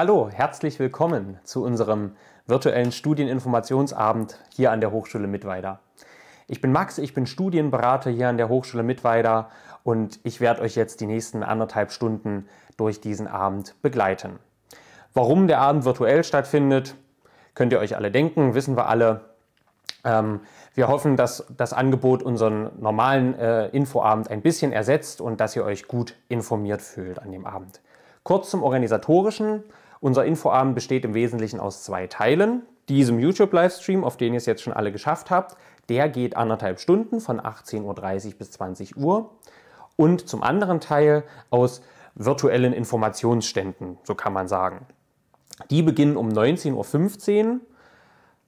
Hallo, herzlich willkommen zu unserem virtuellen Studieninformationsabend hier an der Hochschule Mittweida. Ich bin Max, ich bin Studienberater hier an der Hochschule Mittweida und ich werde euch jetzt die nächsten anderthalb Stunden durch diesen Abend begleiten. Warum der Abend virtuell stattfindet, könnt ihr euch alle denken, wissen wir alle. Ähm, wir hoffen, dass das Angebot unseren normalen äh, Infoabend ein bisschen ersetzt und dass ihr euch gut informiert fühlt an dem Abend. Kurz zum Organisatorischen. Unser Infoabend besteht im Wesentlichen aus zwei Teilen. Diesem YouTube-Livestream, auf den ihr es jetzt schon alle geschafft habt, der geht anderthalb Stunden von 18.30 Uhr bis 20 Uhr. Und zum anderen Teil aus virtuellen Informationsständen, so kann man sagen. Die beginnen um 19.15 Uhr,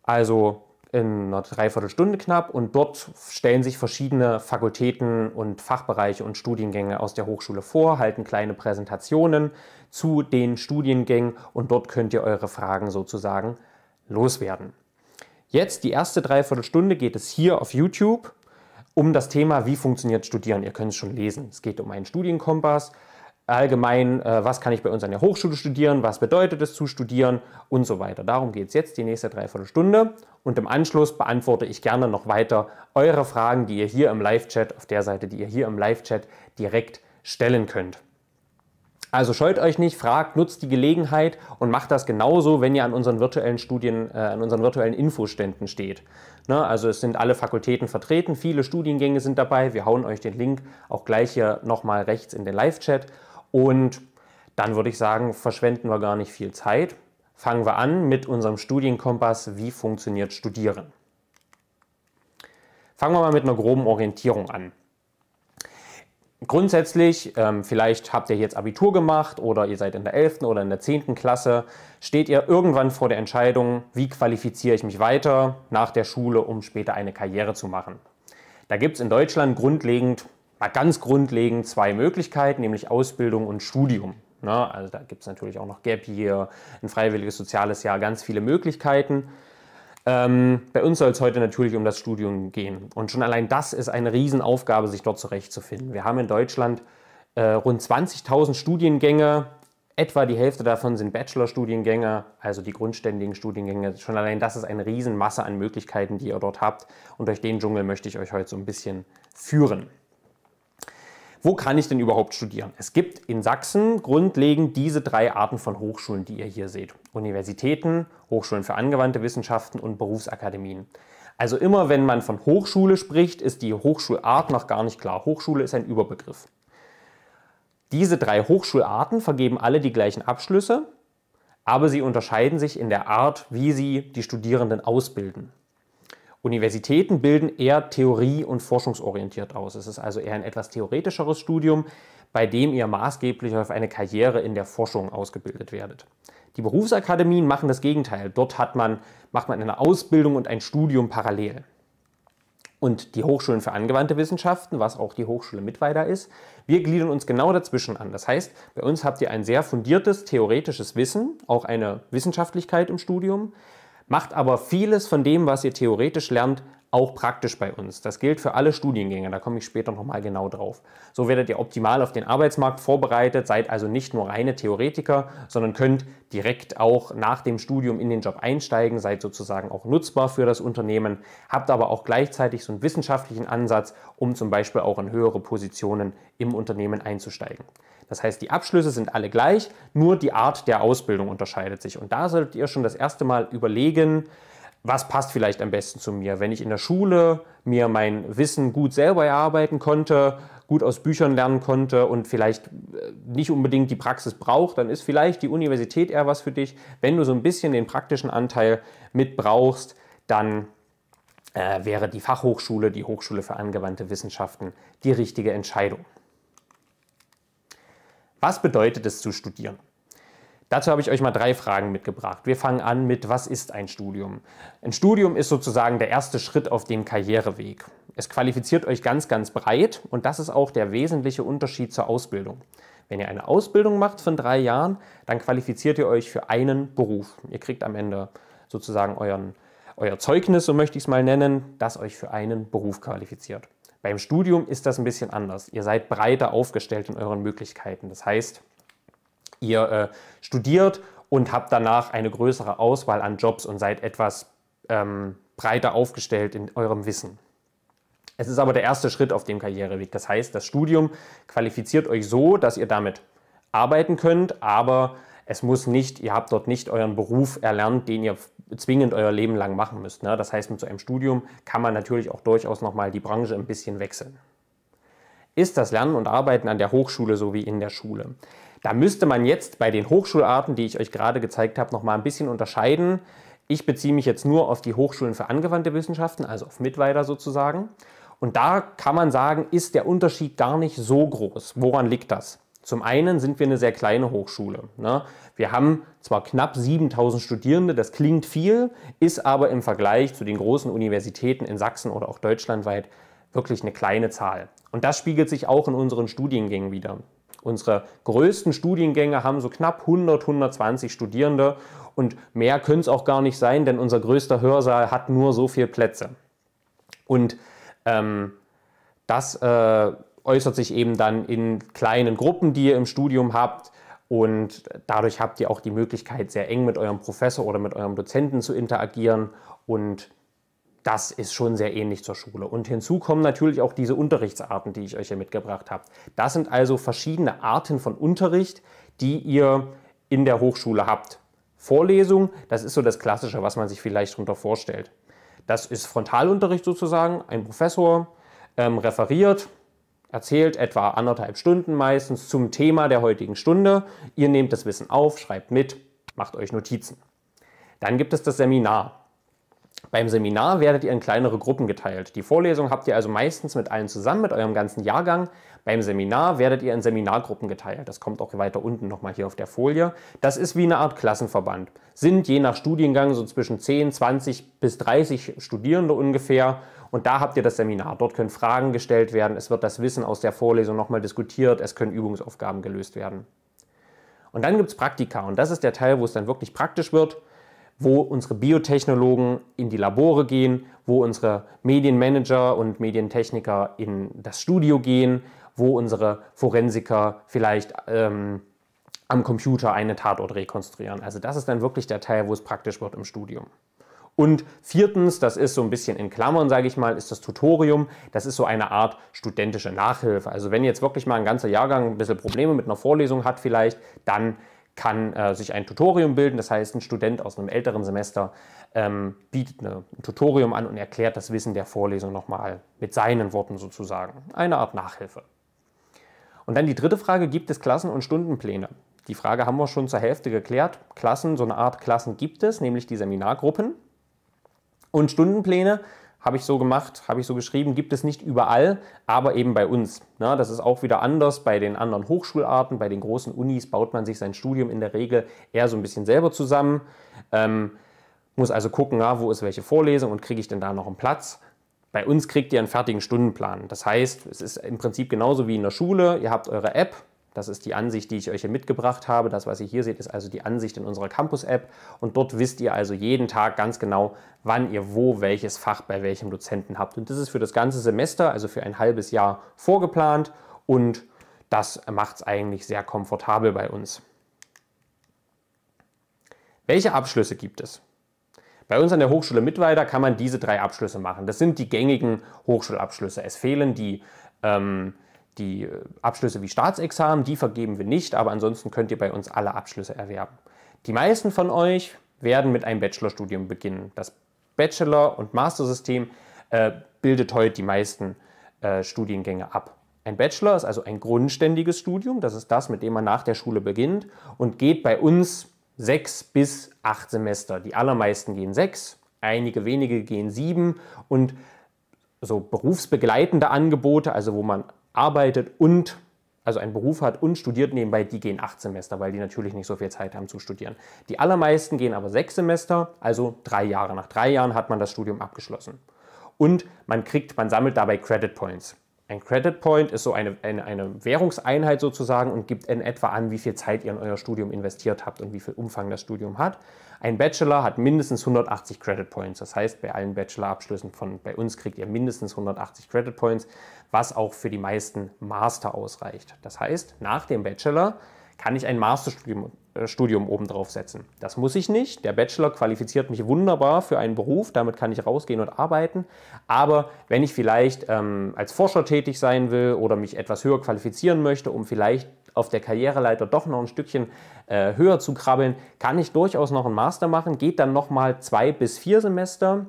also in einer Dreiviertelstunde knapp und dort stellen sich verschiedene Fakultäten und Fachbereiche und Studiengänge aus der Hochschule vor, halten kleine Präsentationen zu den Studiengängen und dort könnt ihr eure Fragen sozusagen loswerden. Jetzt die erste Dreiviertelstunde geht es hier auf YouTube um das Thema, wie funktioniert Studieren. Ihr könnt es schon lesen. Es geht um einen Studienkompass, allgemein, äh, was kann ich bei uns an der Hochschule studieren, was bedeutet es zu studieren und so weiter. Darum geht es jetzt die nächste Dreiviertelstunde und im Anschluss beantworte ich gerne noch weiter eure Fragen, die ihr hier im Live-Chat, auf der Seite, die ihr hier im Live-Chat direkt stellen könnt. Also scheut euch nicht, fragt, nutzt die Gelegenheit und macht das genauso, wenn ihr an unseren virtuellen Studien, äh, an unseren virtuellen Infoständen steht. Ne? Also es sind alle Fakultäten vertreten, viele Studiengänge sind dabei. Wir hauen euch den Link auch gleich hier nochmal rechts in den Live-Chat. Und dann würde ich sagen, verschwenden wir gar nicht viel Zeit. Fangen wir an mit unserem Studienkompass, wie funktioniert Studieren. Fangen wir mal mit einer groben Orientierung an. Grundsätzlich, ähm, vielleicht habt ihr jetzt Abitur gemacht oder ihr seid in der 11. oder in der 10. Klasse, steht ihr irgendwann vor der Entscheidung, wie qualifiziere ich mich weiter nach der Schule, um später eine Karriere zu machen. Da gibt es in Deutschland grundlegend mal ganz grundlegend zwei Möglichkeiten, nämlich Ausbildung und Studium. Na, also da gibt es natürlich auch noch Gap Year, ein freiwilliges soziales Jahr, ganz viele Möglichkeiten. Ähm, bei uns soll es heute natürlich um das Studium gehen. Und schon allein das ist eine Riesenaufgabe, sich dort zurechtzufinden. Wir haben in Deutschland äh, rund 20.000 Studiengänge. Etwa die Hälfte davon sind Bachelorstudiengänge, also die grundständigen Studiengänge. Schon allein das ist eine Riesenmasse an Möglichkeiten, die ihr dort habt. Und durch den Dschungel möchte ich euch heute so ein bisschen führen wo kann ich denn überhaupt studieren? Es gibt in Sachsen grundlegend diese drei Arten von Hochschulen, die ihr hier seht. Universitäten, Hochschulen für angewandte Wissenschaften und Berufsakademien. Also immer wenn man von Hochschule spricht, ist die Hochschulart noch gar nicht klar. Hochschule ist ein Überbegriff. Diese drei Hochschularten vergeben alle die gleichen Abschlüsse, aber sie unterscheiden sich in der Art, wie sie die Studierenden ausbilden. Universitäten bilden eher theorie- und forschungsorientiert aus. Es ist also eher ein etwas theoretischeres Studium, bei dem ihr maßgeblich auf eine Karriere in der Forschung ausgebildet werdet. Die Berufsakademien machen das Gegenteil. Dort hat man, macht man eine Ausbildung und ein Studium parallel. Und die Hochschulen für angewandte Wissenschaften, was auch die Hochschule Mittweida ist, wir gliedern uns genau dazwischen an. Das heißt, bei uns habt ihr ein sehr fundiertes theoretisches Wissen, auch eine Wissenschaftlichkeit im Studium, macht aber vieles von dem, was ihr theoretisch lernt, auch praktisch bei uns. Das gilt für alle Studiengänge, da komme ich später nochmal genau drauf. So werdet ihr optimal auf den Arbeitsmarkt vorbereitet, seid also nicht nur reine Theoretiker, sondern könnt direkt auch nach dem Studium in den Job einsteigen, seid sozusagen auch nutzbar für das Unternehmen, habt aber auch gleichzeitig so einen wissenschaftlichen Ansatz, um zum Beispiel auch in höhere Positionen im Unternehmen einzusteigen. Das heißt, die Abschlüsse sind alle gleich, nur die Art der Ausbildung unterscheidet sich. Und da solltet ihr schon das erste Mal überlegen, was passt vielleicht am besten zu mir. Wenn ich in der Schule mir mein Wissen gut selber erarbeiten konnte, gut aus Büchern lernen konnte und vielleicht äh, nicht unbedingt die Praxis braucht, dann ist vielleicht die Universität eher was für dich. Wenn du so ein bisschen den praktischen Anteil mit brauchst, dann äh, wäre die Fachhochschule, die Hochschule für angewandte Wissenschaften, die richtige Entscheidung. Was bedeutet es zu studieren? Dazu habe ich euch mal drei Fragen mitgebracht. Wir fangen an mit, was ist ein Studium? Ein Studium ist sozusagen der erste Schritt auf dem Karriereweg. Es qualifiziert euch ganz, ganz breit und das ist auch der wesentliche Unterschied zur Ausbildung. Wenn ihr eine Ausbildung macht von drei Jahren, dann qualifiziert ihr euch für einen Beruf. Ihr kriegt am Ende sozusagen euren, euer Zeugnis, so möchte ich es mal nennen, das euch für einen Beruf qualifiziert. Beim Studium ist das ein bisschen anders. Ihr seid breiter aufgestellt in euren Möglichkeiten. Das heißt, ihr äh, studiert und habt danach eine größere Auswahl an Jobs und seid etwas ähm, breiter aufgestellt in eurem Wissen. Es ist aber der erste Schritt auf dem Karriereweg. Das heißt, das Studium qualifiziert euch so, dass ihr damit arbeiten könnt, aber es muss nicht, ihr habt dort nicht euren Beruf erlernt, den ihr zwingend euer Leben lang machen müsst. Ne? Das heißt, mit so einem Studium kann man natürlich auch durchaus nochmal die Branche ein bisschen wechseln. Ist das Lernen und Arbeiten an der Hochschule so wie in der Schule? Da müsste man jetzt bei den Hochschularten, die ich euch gerade gezeigt habe, noch mal ein bisschen unterscheiden. Ich beziehe mich jetzt nur auf die Hochschulen für angewandte Wissenschaften, also auf Mittweiler sozusagen. Und da kann man sagen, ist der Unterschied gar nicht so groß. Woran liegt das? Zum einen sind wir eine sehr kleine Hochschule. Ne? Wir haben zwar knapp 7000 Studierende, das klingt viel, ist aber im Vergleich zu den großen Universitäten in Sachsen oder auch deutschlandweit wirklich eine kleine Zahl. Und das spiegelt sich auch in unseren Studiengängen wieder. Unsere größten Studiengänge haben so knapp 100, 120 Studierende und mehr können es auch gar nicht sein, denn unser größter Hörsaal hat nur so viele Plätze. Und ähm, das äh, äußert sich eben dann in kleinen Gruppen, die ihr im Studium habt. Und dadurch habt ihr auch die Möglichkeit, sehr eng mit eurem Professor oder mit eurem Dozenten zu interagieren und das ist schon sehr ähnlich zur Schule. Und hinzu kommen natürlich auch diese Unterrichtsarten, die ich euch hier mitgebracht habe. Das sind also verschiedene Arten von Unterricht, die ihr in der Hochschule habt. Vorlesung, das ist so das Klassische, was man sich vielleicht darunter vorstellt. Das ist Frontalunterricht sozusagen. Ein Professor ähm, referiert, erzählt etwa anderthalb Stunden meistens zum Thema der heutigen Stunde. Ihr nehmt das Wissen auf, schreibt mit, macht euch Notizen. Dann gibt es das Seminar. Beim Seminar werdet ihr in kleinere Gruppen geteilt. Die Vorlesung habt ihr also meistens mit allen zusammen, mit eurem ganzen Jahrgang. Beim Seminar werdet ihr in Seminargruppen geteilt. Das kommt auch weiter unten nochmal hier auf der Folie. Das ist wie eine Art Klassenverband. Sind je nach Studiengang so zwischen 10, 20 bis 30 Studierende ungefähr. Und da habt ihr das Seminar. Dort können Fragen gestellt werden. Es wird das Wissen aus der Vorlesung nochmal diskutiert. Es können Übungsaufgaben gelöst werden. Und dann gibt es Praktika. Und das ist der Teil, wo es dann wirklich praktisch wird wo unsere Biotechnologen in die Labore gehen, wo unsere Medienmanager und Medientechniker in das Studio gehen, wo unsere Forensiker vielleicht ähm, am Computer eine Tatort rekonstruieren. Also das ist dann wirklich der Teil, wo es praktisch wird im Studium. Und viertens, das ist so ein bisschen in Klammern, sage ich mal, ist das Tutorium. Das ist so eine Art studentische Nachhilfe. Also wenn jetzt wirklich mal ein ganzer Jahrgang ein bisschen Probleme mit einer Vorlesung hat vielleicht, dann kann äh, sich ein Tutorium bilden. Das heißt, ein Student aus einem älteren Semester ähm, bietet eine, ein Tutorium an und erklärt das Wissen der Vorlesung nochmal mit seinen Worten sozusagen. Eine Art Nachhilfe. Und dann die dritte Frage, gibt es Klassen- und Stundenpläne? Die Frage haben wir schon zur Hälfte geklärt. Klassen, so eine Art Klassen gibt es, nämlich die Seminargruppen. Und Stundenpläne habe ich so gemacht, habe ich so geschrieben, gibt es nicht überall, aber eben bei uns. Ja, das ist auch wieder anders bei den anderen Hochschularten, bei den großen Unis baut man sich sein Studium in der Regel eher so ein bisschen selber zusammen, ähm, muss also gucken, ja, wo ist welche Vorlesung und kriege ich denn da noch einen Platz. Bei uns kriegt ihr einen fertigen Stundenplan. Das heißt, es ist im Prinzip genauso wie in der Schule. Ihr habt eure App, das ist die Ansicht, die ich euch hier mitgebracht habe. Das, was ihr hier seht, ist also die Ansicht in unserer Campus-App. Und dort wisst ihr also jeden Tag ganz genau, wann ihr wo welches Fach bei welchem Dozenten habt. Und das ist für das ganze Semester, also für ein halbes Jahr vorgeplant. Und das macht es eigentlich sehr komfortabel bei uns. Welche Abschlüsse gibt es? Bei uns an der Hochschule Mittweida kann man diese drei Abschlüsse machen. Das sind die gängigen Hochschulabschlüsse. Es fehlen die ähm, die äh, Abschlüsse wie Staatsexamen, die vergeben wir nicht, aber ansonsten könnt ihr bei uns alle Abschlüsse erwerben. Die meisten von euch werden mit einem Bachelorstudium beginnen. Das Bachelor- und Master-System äh, bildet heute die meisten äh, Studiengänge ab. Ein Bachelor ist also ein grundständiges Studium, das ist das, mit dem man nach der Schule beginnt und geht bei uns sechs bis acht Semester. Die allermeisten gehen sechs, einige wenige gehen sieben und so berufsbegleitende Angebote, also wo man arbeitet und also einen Beruf hat und studiert nebenbei, die gehen acht Semester, weil die natürlich nicht so viel Zeit haben zu studieren. Die allermeisten gehen aber sechs Semester, also drei Jahre. Nach drei Jahren hat man das Studium abgeschlossen. Und man kriegt, man sammelt dabei Credit Points. Ein Credit Point ist so eine, eine, eine, Währungseinheit sozusagen und gibt in etwa an, wie viel Zeit ihr in euer Studium investiert habt und wie viel Umfang das Studium hat. Ein Bachelor hat mindestens 180 Credit Points. Das heißt, bei allen Bachelorabschlüssen von bei uns kriegt ihr mindestens 180 Credit Points, was auch für die meisten Master ausreicht. Das heißt, nach dem Bachelor kann ich ein Masterstudium äh, Studium obendrauf setzen. Das muss ich nicht. Der Bachelor qualifiziert mich wunderbar für einen Beruf, damit kann ich rausgehen und arbeiten. Aber wenn ich vielleicht ähm, als Forscher tätig sein will oder mich etwas höher qualifizieren möchte, um vielleicht auf der Karriereleiter doch noch ein Stückchen äh, höher zu krabbeln, kann ich durchaus noch einen Master machen, geht dann nochmal zwei bis vier Semester,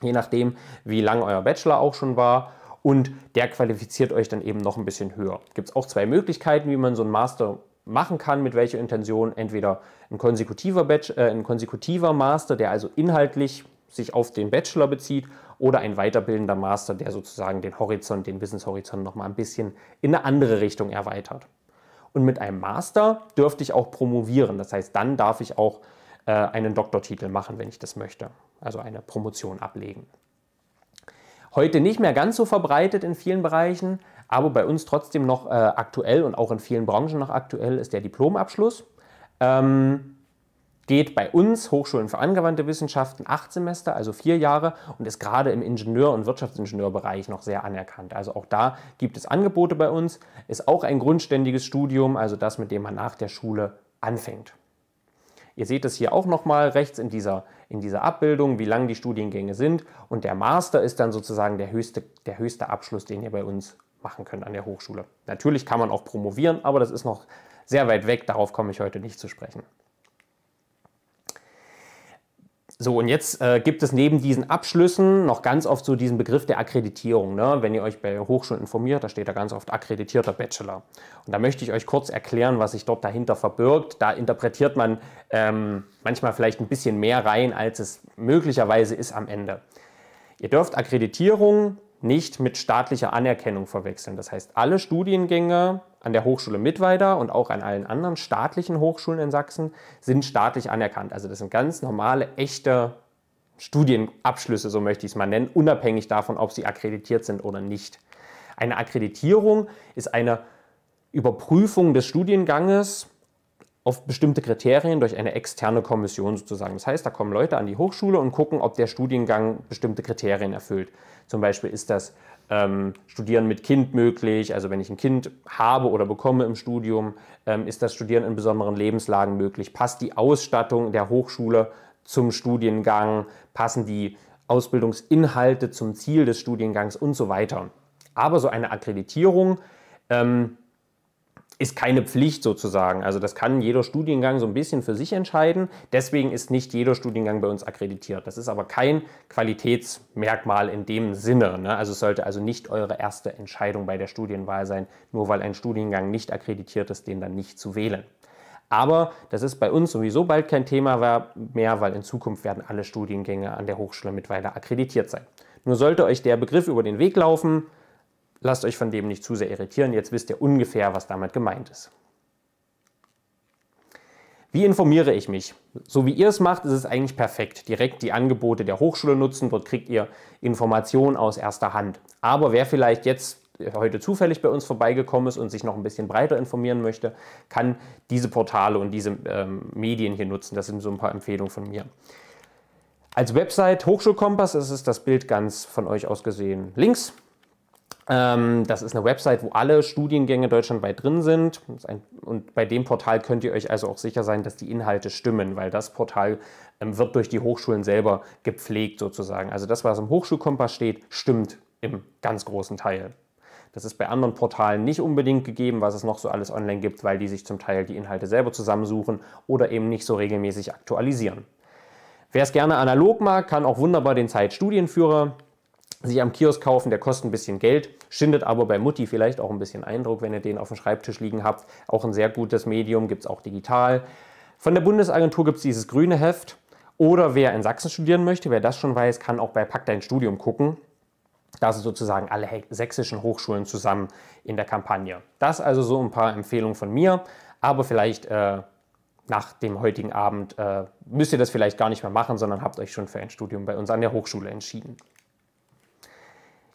je nachdem, wie lang euer Bachelor auch schon war und der qualifiziert euch dann eben noch ein bisschen höher. Gibt es auch zwei Möglichkeiten, wie man so einen Master machen kann, mit welcher Intention entweder ein konsekutiver, Batch, äh, ein konsekutiver Master, der also inhaltlich sich auf den Bachelor bezieht, oder ein weiterbildender Master, der sozusagen den Horizont, den Wissenshorizont nochmal ein bisschen in eine andere Richtung erweitert. Und mit einem Master dürfte ich auch promovieren. Das heißt, dann darf ich auch äh, einen Doktortitel machen, wenn ich das möchte. Also eine Promotion ablegen. Heute nicht mehr ganz so verbreitet in vielen Bereichen, aber bei uns trotzdem noch äh, aktuell und auch in vielen Branchen noch aktuell ist der Diplomabschluss. Ähm, geht bei uns Hochschulen für angewandte Wissenschaften acht Semester, also vier Jahre und ist gerade im Ingenieur- und Wirtschaftsingenieurbereich noch sehr anerkannt. Also auch da gibt es Angebote bei uns, ist auch ein grundständiges Studium, also das, mit dem man nach der Schule anfängt. Ihr seht es hier auch nochmal rechts in dieser, in dieser Abbildung, wie lang die Studiengänge sind und der Master ist dann sozusagen der höchste, der höchste Abschluss, den ihr bei uns machen können an der Hochschule. Natürlich kann man auch promovieren, aber das ist noch sehr weit weg, darauf komme ich heute nicht zu sprechen. So, und jetzt äh, gibt es neben diesen Abschlüssen noch ganz oft so diesen Begriff der Akkreditierung. Ne? Wenn ihr euch bei Hochschulen informiert, da steht da ganz oft akkreditierter Bachelor. Und da möchte ich euch kurz erklären, was sich dort dahinter verbirgt. Da interpretiert man ähm, manchmal vielleicht ein bisschen mehr rein, als es möglicherweise ist am Ende. Ihr dürft Akkreditierung nicht mit staatlicher Anerkennung verwechseln. Das heißt, alle Studiengänge an der Hochschule Mittweida und auch an allen anderen staatlichen Hochschulen in Sachsen sind staatlich anerkannt. Also das sind ganz normale, echte Studienabschlüsse, so möchte ich es mal nennen, unabhängig davon, ob sie akkreditiert sind oder nicht. Eine Akkreditierung ist eine Überprüfung des Studienganges auf bestimmte Kriterien durch eine externe Kommission sozusagen. Das heißt, da kommen Leute an die Hochschule und gucken, ob der Studiengang bestimmte Kriterien erfüllt. Zum Beispiel ist das ähm, Studieren mit Kind möglich, also wenn ich ein Kind habe oder bekomme im Studium, ähm, ist das Studieren in besonderen Lebenslagen möglich, passt die Ausstattung der Hochschule zum Studiengang, passen die Ausbildungsinhalte zum Ziel des Studiengangs und so weiter. Aber so eine Akkreditierung ähm, ist keine Pflicht sozusagen. Also das kann jeder Studiengang so ein bisschen für sich entscheiden. Deswegen ist nicht jeder Studiengang bei uns akkreditiert. Das ist aber kein Qualitätsmerkmal in dem Sinne. Ne? Also es sollte also nicht eure erste Entscheidung bei der Studienwahl sein, nur weil ein Studiengang nicht akkreditiert ist, den dann nicht zu wählen. Aber das ist bei uns sowieso bald kein Thema mehr, weil in Zukunft werden alle Studiengänge an der Hochschule mittlerweile akkreditiert sein. Nur sollte euch der Begriff über den Weg laufen, Lasst euch von dem nicht zu sehr irritieren, jetzt wisst ihr ungefähr, was damit gemeint ist. Wie informiere ich mich? So wie ihr es macht, ist es eigentlich perfekt. Direkt die Angebote der Hochschule nutzen, dort kriegt ihr Informationen aus erster Hand. Aber wer vielleicht jetzt äh, heute zufällig bei uns vorbeigekommen ist und sich noch ein bisschen breiter informieren möchte, kann diese Portale und diese ähm, Medien hier nutzen. Das sind so ein paar Empfehlungen von mir. Als Website Hochschulkompass ist es das Bild ganz von euch aus gesehen links. Ähm, das ist eine Website, wo alle Studiengänge deutschlandweit drin sind. und bei dem Portal könnt ihr euch also auch sicher sein, dass die Inhalte stimmen, weil das Portal ähm, wird durch die Hochschulen selber gepflegt sozusagen. Also das, was im Hochschulkompass steht, stimmt im ganz großen Teil. Das ist bei anderen Portalen nicht unbedingt gegeben, was es noch so alles online gibt, weil die sich zum Teil die Inhalte selber zusammensuchen oder eben nicht so regelmäßig aktualisieren. Wer es gerne analog mag, kann auch wunderbar den Zeitstudienführer sich am Kiosk kaufen, der kostet ein bisschen Geld, schindet aber bei Mutti vielleicht auch ein bisschen Eindruck, wenn ihr den auf dem Schreibtisch liegen habt. Auch ein sehr gutes Medium, gibt es auch digital. Von der Bundesagentur gibt es dieses grüne Heft. Oder wer in Sachsen studieren möchte, wer das schon weiß, kann auch bei Pack dein Studium gucken. Da sind sozusagen alle sächsischen Hochschulen zusammen in der Kampagne. Das also so ein paar Empfehlungen von mir. Aber vielleicht äh, nach dem heutigen Abend äh, müsst ihr das vielleicht gar nicht mehr machen, sondern habt euch schon für ein Studium bei uns an der Hochschule entschieden.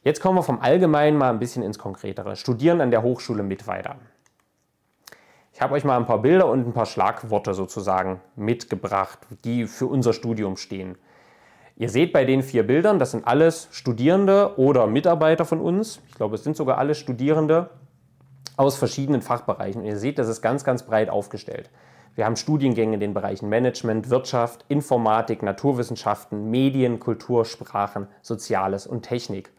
Jetzt kommen wir vom Allgemeinen mal ein bisschen ins Konkretere. Studieren an der Hochschule mit weiter. Ich habe euch mal ein paar Bilder und ein paar Schlagworte sozusagen mitgebracht, die für unser Studium stehen. Ihr seht bei den vier Bildern, das sind alles Studierende oder Mitarbeiter von uns. Ich glaube, es sind sogar alle Studierende aus verschiedenen Fachbereichen. Und ihr seht, das ist ganz, ganz breit aufgestellt. Wir haben Studiengänge in den Bereichen Management, Wirtschaft, Informatik, Naturwissenschaften, Medien, Kultur, Sprachen, Soziales und Technik.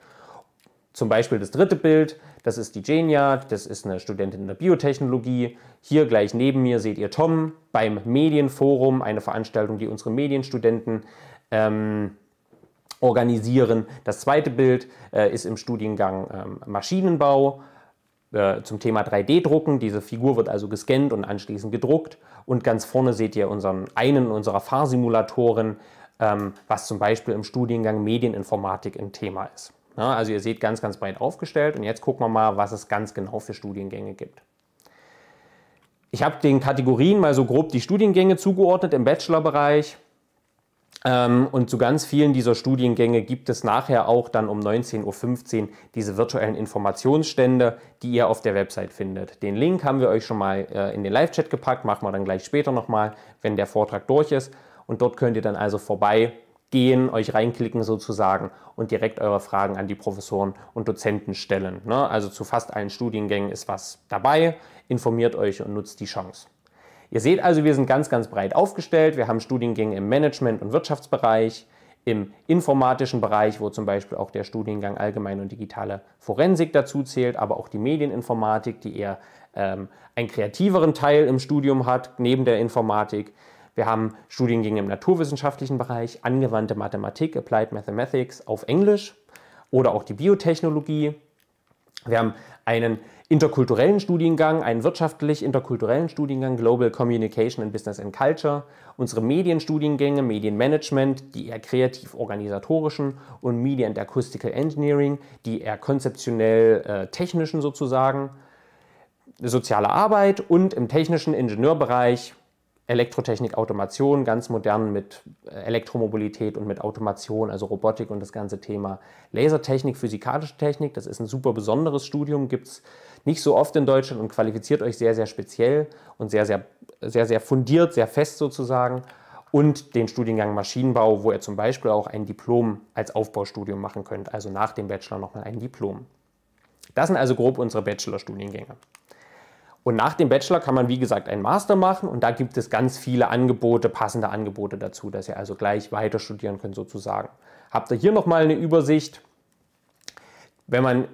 Zum Beispiel das dritte Bild, das ist die Genia, das ist eine Studentin in der Biotechnologie. Hier gleich neben mir seht ihr Tom beim Medienforum, eine Veranstaltung, die unsere Medienstudenten ähm, organisieren. Das zweite Bild äh, ist im Studiengang ähm, Maschinenbau äh, zum Thema 3D-Drucken. Diese Figur wird also gescannt und anschließend gedruckt. Und ganz vorne seht ihr unseren, einen unserer Fahrsimulatoren, ähm, was zum Beispiel im Studiengang Medieninformatik ein Thema ist. Ne? also ihr seht ganz, ganz breit aufgestellt und jetzt gucken wir mal, was es ganz genau für Studiengänge gibt. Ich habe den Kategorien mal so grob die Studiengänge zugeordnet im Bachelorbereich. Ähm, und zu ganz vielen dieser Studiengänge gibt es nachher auch dann um 19.15 Uhr diese virtuellen Informationsstände, die ihr auf der Website findet. Den Link haben wir euch schon mal äh, in den Live-Chat gepackt, machen wir dann gleich später nochmal, wenn der Vortrag durch ist. Und dort könnt ihr dann also vorbei gehen, euch reinklicken sozusagen und direkt eure Fragen an die Professoren und Dozenten stellen. Ne? Also zu fast allen Studiengängen ist was dabei. Informiert euch und nutzt die Chance. Ihr seht also, wir sind ganz, ganz breit aufgestellt. Wir haben Studiengänge im Management- und Wirtschaftsbereich, im informatischen Bereich, wo zum Beispiel auch der Studiengang Allgemeine und Digitale Forensik dazu zählt, aber auch die Medieninformatik, die eher ähm, einen kreativeren Teil im Studium hat, neben der Informatik. Wir haben Studiengänge im naturwissenschaftlichen Bereich, angewandte Mathematik, Applied Mathematics auf Englisch oder auch die Biotechnologie. Wir haben einen interkulturellen Studiengang, einen wirtschaftlich interkulturellen Studiengang, Global Communication and Business and Culture, unsere Medienstudiengänge, Medienmanagement, die eher kreativ-organisatorischen und Media and Acoustical Engineering, die eher konzeptionell-technischen äh, sozusagen, soziale Arbeit und im technischen Ingenieurbereich Elektrotechnik, Automation, ganz modern mit äh, Elektromobilität und mit Automation, also Robotik und das ganze Thema Lasertechnik, physikalische Technik. Das ist ein super besonderes Studium, gibt es nicht so oft in Deutschland und qualifiziert euch sehr, sehr speziell und sehr, sehr, sehr, sehr fundiert, sehr fest sozusagen. Und den Studiengang Maschinenbau, wo ihr zum Beispiel auch ein Diplom als Aufbaustudium machen könnt, also nach dem Bachelor nochmal ein Diplom. Das sind also grob unsere Bachelorstudiengänge. Und nach dem Bachelor kann man, wie gesagt, einen Master machen und da gibt es ganz viele Angebote, passende Angebote dazu, dass ihr also gleich weiter studieren könnt sozusagen. Habt ihr hier nochmal eine Übersicht, wenn man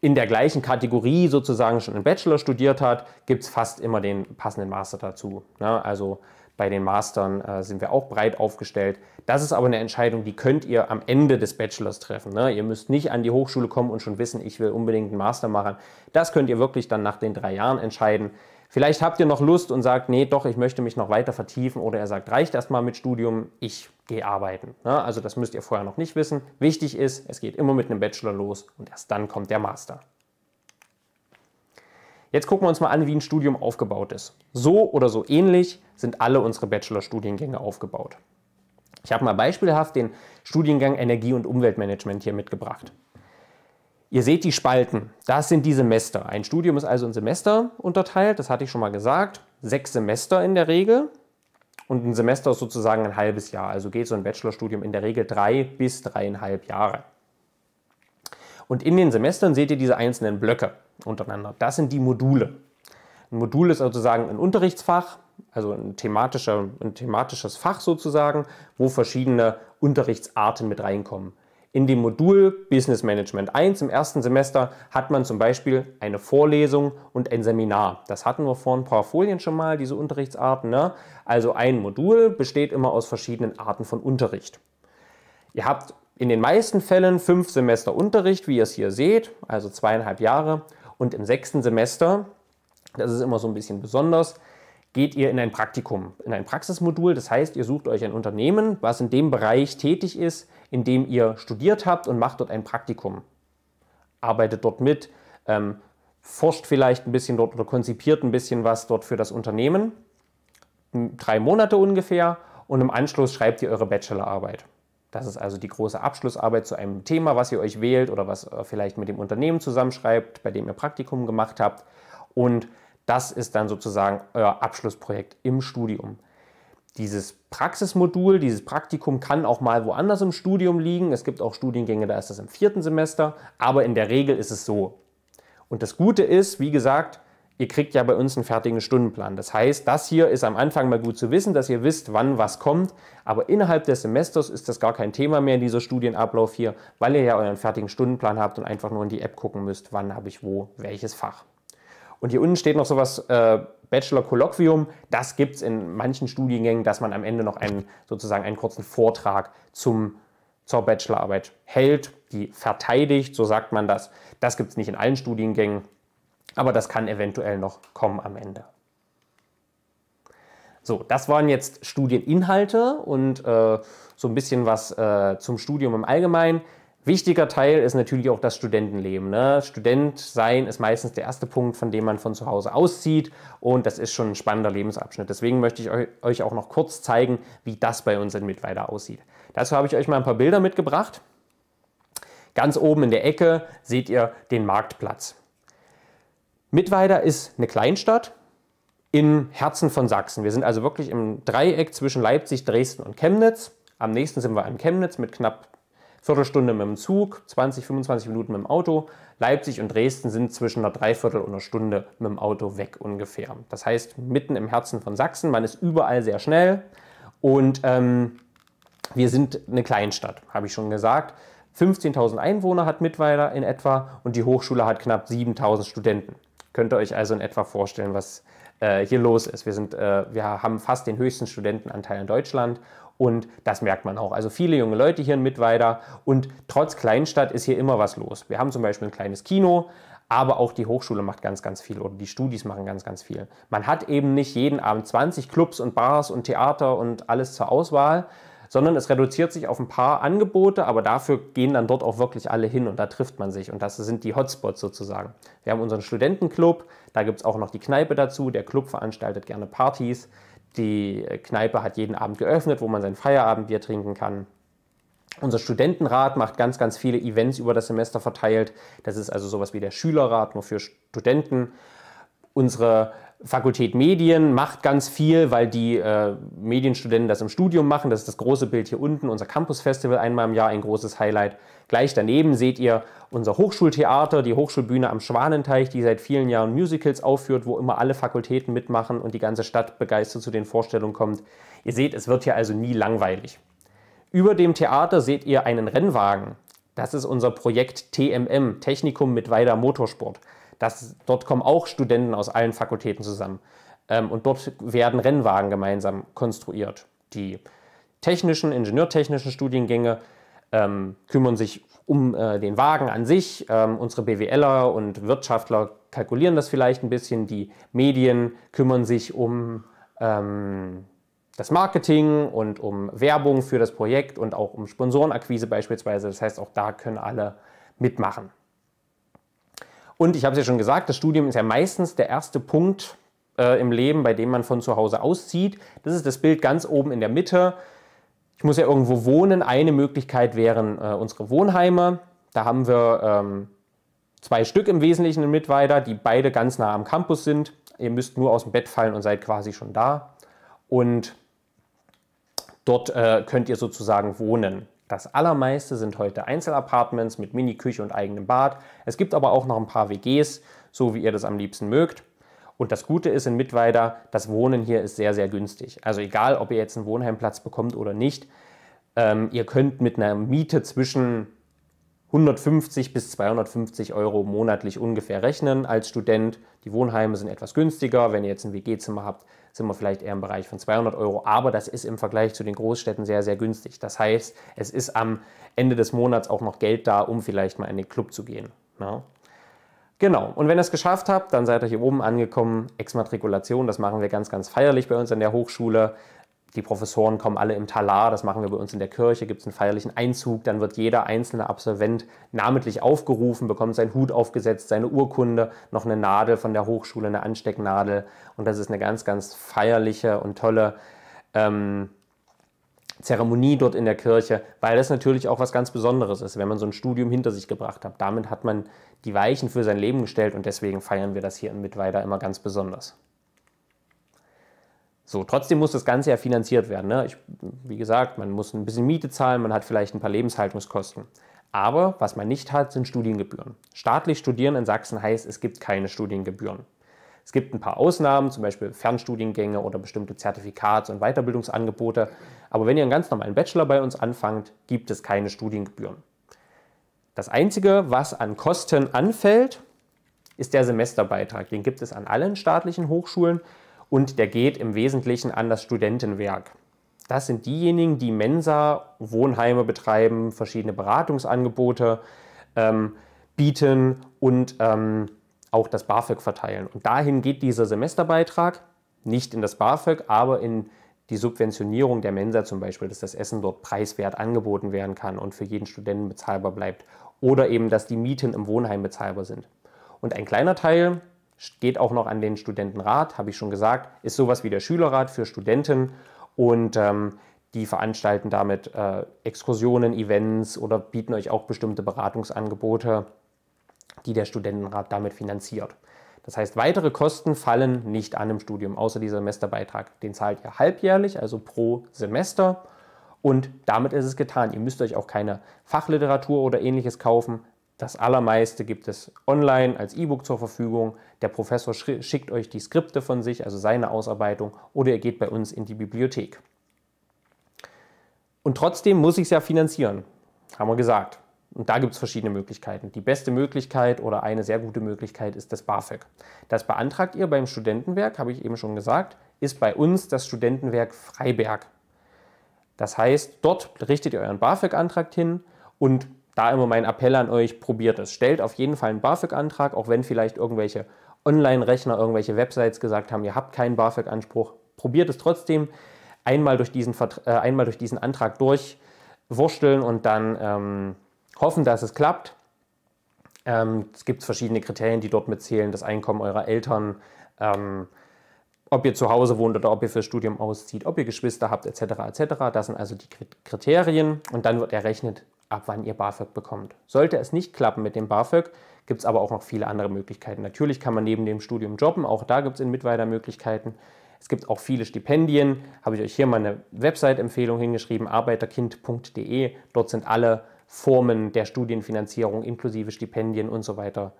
in der gleichen Kategorie sozusagen schon einen Bachelor studiert hat, gibt es fast immer den passenden Master dazu. Ne? Also bei den Mastern äh, sind wir auch breit aufgestellt. Das ist aber eine Entscheidung, die könnt ihr am Ende des Bachelors treffen. Ne? Ihr müsst nicht an die Hochschule kommen und schon wissen, ich will unbedingt einen Master machen. Das könnt ihr wirklich dann nach den drei Jahren entscheiden. Vielleicht habt ihr noch Lust und sagt, nee, doch, ich möchte mich noch weiter vertiefen. Oder er sagt, reicht erstmal mit Studium, ich gehe arbeiten. Ne? Also das müsst ihr vorher noch nicht wissen. Wichtig ist, es geht immer mit einem Bachelor los und erst dann kommt der Master. Jetzt gucken wir uns mal an, wie ein Studium aufgebaut ist. So oder so ähnlich sind alle unsere Bachelor-Studiengänge aufgebaut. Ich habe mal beispielhaft den Studiengang Energie- und Umweltmanagement hier mitgebracht. Ihr seht die Spalten. Das sind die Semester. Ein Studium ist also in Semester unterteilt. Das hatte ich schon mal gesagt. Sechs Semester in der Regel. Und ein Semester ist sozusagen ein halbes Jahr. Also geht so ein Bachelorstudium in der Regel drei bis dreieinhalb Jahre. Und in den Semestern seht ihr diese einzelnen Blöcke untereinander. Das sind die Module. Ein Modul ist also sozusagen ein Unterrichtsfach, also ein, thematischer, ein thematisches Fach sozusagen, wo verschiedene Unterrichtsarten mit reinkommen. In dem Modul Business Management 1 im ersten Semester hat man zum Beispiel eine Vorlesung und ein Seminar. Das hatten wir vor ein paar Folien schon mal, diese Unterrichtsarten. Ne? Also ein Modul besteht immer aus verschiedenen Arten von Unterricht. Ihr habt in den meisten Fällen fünf Semester Unterricht, wie ihr es hier seht, also zweieinhalb Jahre. Und im sechsten Semester, das ist immer so ein bisschen besonders, geht ihr in ein Praktikum, in ein Praxismodul. Das heißt, ihr sucht euch ein Unternehmen, was in dem Bereich tätig ist, in dem ihr studiert habt und macht dort ein Praktikum. Arbeitet dort mit, ähm, forscht vielleicht ein bisschen dort oder konzipiert ein bisschen was dort für das Unternehmen. Drei Monate ungefähr und im Anschluss schreibt ihr eure Bachelorarbeit. Das ist also die große Abschlussarbeit zu einem Thema, was ihr euch wählt oder was äh, vielleicht mit dem Unternehmen zusammenschreibt, bei dem ihr Praktikum gemacht habt. Und das ist dann sozusagen euer Abschlussprojekt im Studium. Dieses Praxismodul, dieses Praktikum kann auch mal woanders im Studium liegen. Es gibt auch Studiengänge, da ist das im vierten Semester, aber in der Regel ist es so. Und das Gute ist, wie gesagt, ihr kriegt ja bei uns einen fertigen Stundenplan. Das heißt, das hier ist am Anfang mal gut zu wissen, dass ihr wisst, wann was kommt. Aber innerhalb des Semesters ist das gar kein Thema mehr, dieser Studienablauf hier, weil ihr ja euren fertigen Stundenplan habt und einfach nur in die App gucken müsst, wann habe ich wo welches Fach. Und hier unten steht noch sowas, äh, Bachelor Kolloquium. Das gibt es in manchen Studiengängen, dass man am Ende noch einen, sozusagen einen kurzen Vortrag zum zur Bachelorarbeit hält, die verteidigt, so sagt man das. Das gibt es nicht in allen Studiengängen, aber das kann eventuell noch kommen am Ende. So, das waren jetzt Studieninhalte und äh, so ein bisschen was äh, zum Studium im Allgemeinen. Wichtiger Teil ist natürlich auch das Studentenleben. Ne? Student sein ist meistens der erste Punkt, von dem man von zu Hause auszieht und das ist schon ein spannender Lebensabschnitt. Deswegen möchte ich euch auch noch kurz zeigen, wie das bei uns in Mittweida aussieht. Dazu habe ich euch mal ein paar Bilder mitgebracht. Ganz oben in der Ecke seht ihr den Marktplatz. Mittweida ist eine Kleinstadt im Herzen von Sachsen. Wir sind also wirklich im Dreieck zwischen Leipzig, Dresden und Chemnitz. Am nächsten sind wir in Chemnitz mit knapp Viertelstunde mit dem Zug, 20, 25 Minuten mit dem Auto. Leipzig und Dresden sind zwischen einer Dreiviertel und einer Stunde mit dem Auto weg ungefähr. Das heißt, mitten im Herzen von Sachsen, man ist überall sehr schnell und ähm, wir sind eine Kleinstadt, habe ich schon gesagt. 15.000 Einwohner hat Mittweiler in etwa und die Hochschule hat knapp 7.000 Studenten. Könnt ihr euch also in etwa vorstellen, was äh, hier los ist. Wir, sind, äh, wir haben fast den höchsten Studentenanteil in Deutschland und das merkt man auch. Also viele junge Leute hier in Mittweida und trotz Kleinstadt ist hier immer was los. Wir haben zum Beispiel ein kleines Kino, aber auch die Hochschule macht ganz, ganz viel oder die Studis machen ganz, ganz viel. Man hat eben nicht jeden Abend 20 Clubs und Bars und Theater und alles zur Auswahl, sondern es reduziert sich auf ein paar Angebote, aber dafür gehen dann dort auch wirklich alle hin und da trifft man sich und das sind die Hotspots sozusagen. Wir haben unseren Studentenclub, da gibt es auch noch die Kneipe dazu, der Club veranstaltet gerne Partys, die äh, Kneipe hat jeden Abend geöffnet, wo man sein Feierabendbier trinken kann. Unser Studentenrat macht ganz, ganz viele Events über das Semester verteilt. Das ist also sowas wie der Schülerrat, nur für Studenten. Unsere Fakultät Medien macht ganz viel, weil die äh, Medienstudenten das im Studium machen. Das ist das große Bild hier unten, unser Campus Festival einmal im Jahr, ein großes Highlight. Gleich daneben seht ihr unser Hochschultheater, die Hochschulbühne am Schwanenteich, die seit vielen Jahren Musicals aufführt, wo immer alle Fakultäten mitmachen und die ganze Stadt begeistert zu den Vorstellungen kommt. Ihr seht, es wird hier also nie langweilig. Über dem Theater seht ihr einen Rennwagen. Das ist unser Projekt TMM, Technikum mit Weider Motorsport. Das, dort kommen auch Studenten aus allen Fakultäten zusammen. Ähm, und dort werden Rennwagen gemeinsam konstruiert. Die technischen, ingenieurtechnischen Studiengänge ähm, kümmern sich um äh, den Wagen an sich. Ähm, unsere BWLer und Wirtschaftler kalkulieren das vielleicht ein bisschen. Die Medien kümmern sich um ähm, das Marketing und um Werbung für das Projekt und auch um Sponsorenakquise beispielsweise. Das heißt, auch da können alle mitmachen. Und ich habe es ja schon gesagt, das Studium ist ja meistens der erste Punkt äh, im Leben, bei dem man von zu Hause auszieht. Das ist das Bild ganz oben in der Mitte. Ich muss ja irgendwo wohnen. Eine Möglichkeit wären äh, unsere Wohnheime. Da haben wir ähm, zwei Stück im Wesentlichen in Mittweida, die beide ganz nah am Campus sind. Ihr müsst nur aus dem Bett fallen und seid quasi schon da. Und dort äh, könnt ihr sozusagen wohnen. Das allermeiste sind heute Einzelapartments mit Mini-Küche und eigenem Bad. Es gibt aber auch noch ein paar WGs, so wie ihr das am liebsten mögt. Und das Gute ist in Mittweida, das Wohnen hier ist sehr, sehr günstig. Also egal, ob ihr jetzt einen Wohnheimplatz bekommt oder nicht, ähm, ihr könnt mit einer Miete zwischen 150 bis 250 Euro monatlich ungefähr rechnen als Student. Die Wohnheime sind etwas günstiger. Wenn ihr jetzt ein WG-Zimmer habt, sind wir vielleicht eher im Bereich von 200 Euro. Aber das ist im Vergleich zu den Großstädten sehr, sehr günstig. Das heißt, es ist am Ende des Monats auch noch Geld da, um vielleicht mal in den Club zu gehen. Ja. Genau, und wenn ihr es geschafft habt, dann seid ihr hier oben angekommen. Exmatrikulation, das machen wir ganz, ganz feierlich bei uns an der Hochschule die Professoren kommen alle im Talar, das machen wir bei uns in der Kirche, gibt es einen feierlichen Einzug, dann wird jeder einzelne Absolvent namentlich aufgerufen, bekommt seinen Hut aufgesetzt, seine Urkunde, noch eine Nadel von der Hochschule, eine Anstecknadel. Und das ist eine ganz, ganz feierliche und tolle ähm, Zeremonie dort in der Kirche, weil das natürlich auch was ganz Besonderes ist, wenn man so ein Studium hinter sich gebracht hat. Damit hat man die Weichen für sein Leben gestellt und deswegen feiern wir das hier in Mittweida immer ganz besonders. So, trotzdem muss das Ganze ja finanziert werden. Ne? Ich, wie gesagt, man muss ein bisschen Miete zahlen, man hat vielleicht ein paar Lebenshaltungskosten. Aber was man nicht hat, sind Studiengebühren. Staatlich studieren in Sachsen heißt, es gibt keine Studiengebühren. Es gibt ein paar Ausnahmen, zum Beispiel Fernstudiengänge oder bestimmte Zertifikats- und Weiterbildungsangebote. Aber wenn ihr einen ganz normalen Bachelor bei uns anfangt, gibt es keine Studiengebühren. Das Einzige, was an Kosten anfällt, ist der Semesterbeitrag. Den gibt es an allen staatlichen Hochschulen und der geht im Wesentlichen an das Studentenwerk. Das sind diejenigen, die Mensa, Wohnheime betreiben, verschiedene Beratungsangebote ähm, bieten und ähm, auch das BAföG verteilen. Und dahin geht dieser Semesterbeitrag, nicht in das BAföG, aber in die Subventionierung der Mensa zum Beispiel, dass das Essen dort preiswert angeboten werden kann und für jeden Studenten bezahlbar bleibt. Oder eben, dass die Mieten im Wohnheim bezahlbar sind. Und ein kleiner Teil, geht auch noch an den Studentenrat, habe ich schon gesagt, ist sowas wie der Schülerrat für Studenten und ähm, die veranstalten damit äh, Exkursionen, Events oder bieten euch auch bestimmte Beratungsangebote, die der Studentenrat damit finanziert. Das heißt, weitere Kosten fallen nicht an im Studium, außer dieser Semesterbeitrag. Den zahlt ihr halbjährlich, also pro Semester. Und damit ist es getan. Ihr müsst euch auch keine Fachliteratur oder ähnliches kaufen. Das allermeiste gibt es online als E-Book zur Verfügung. Der Professor schickt euch die Skripte von sich, also seine Ausarbeitung, oder ihr geht bei uns in die Bibliothek. Und trotzdem muss ich es ja finanzieren, haben wir gesagt. Und da gibt es verschiedene Möglichkeiten. Die beste Möglichkeit oder eine sehr gute Möglichkeit ist das BAföG. Das beantragt ihr beim Studentenwerk, habe ich eben schon gesagt, ist bei uns das Studentenwerk Freiberg. Das heißt, dort richtet ihr euren BAföG-Antrag hin und da immer mein Appell an euch, probiert es. Stellt auf jeden Fall einen BAföG-Antrag, auch wenn vielleicht irgendwelche Online-Rechner, irgendwelche Websites gesagt haben, ihr habt keinen BAföG-Anspruch. Probiert es trotzdem einmal durch diesen, Vert äh, einmal durch diesen Antrag durchwurschteln und dann ähm, hoffen, dass es klappt. Ähm, es gibt verschiedene Kriterien, die dort mitzählen, das Einkommen eurer Eltern, ähm, ob ihr zu Hause wohnt oder ob ihr fürs Studium auszieht, ob ihr Geschwister habt, etc. etc. Das sind also die Kriterien und dann wird errechnet, ab wann ihr BAföG bekommt. Sollte es nicht klappen mit dem BAföG, gibt es aber auch noch viele andere Möglichkeiten. Natürlich kann man neben dem Studium jobben, auch da gibt es in Mitweider Möglichkeiten. Es gibt auch viele Stipendien, habe ich euch hier mal eine Website-Empfehlung hingeschrieben, arbeiterkind.de. Dort sind alle Formen der Studienfinanzierung inklusive Stipendien und so weiter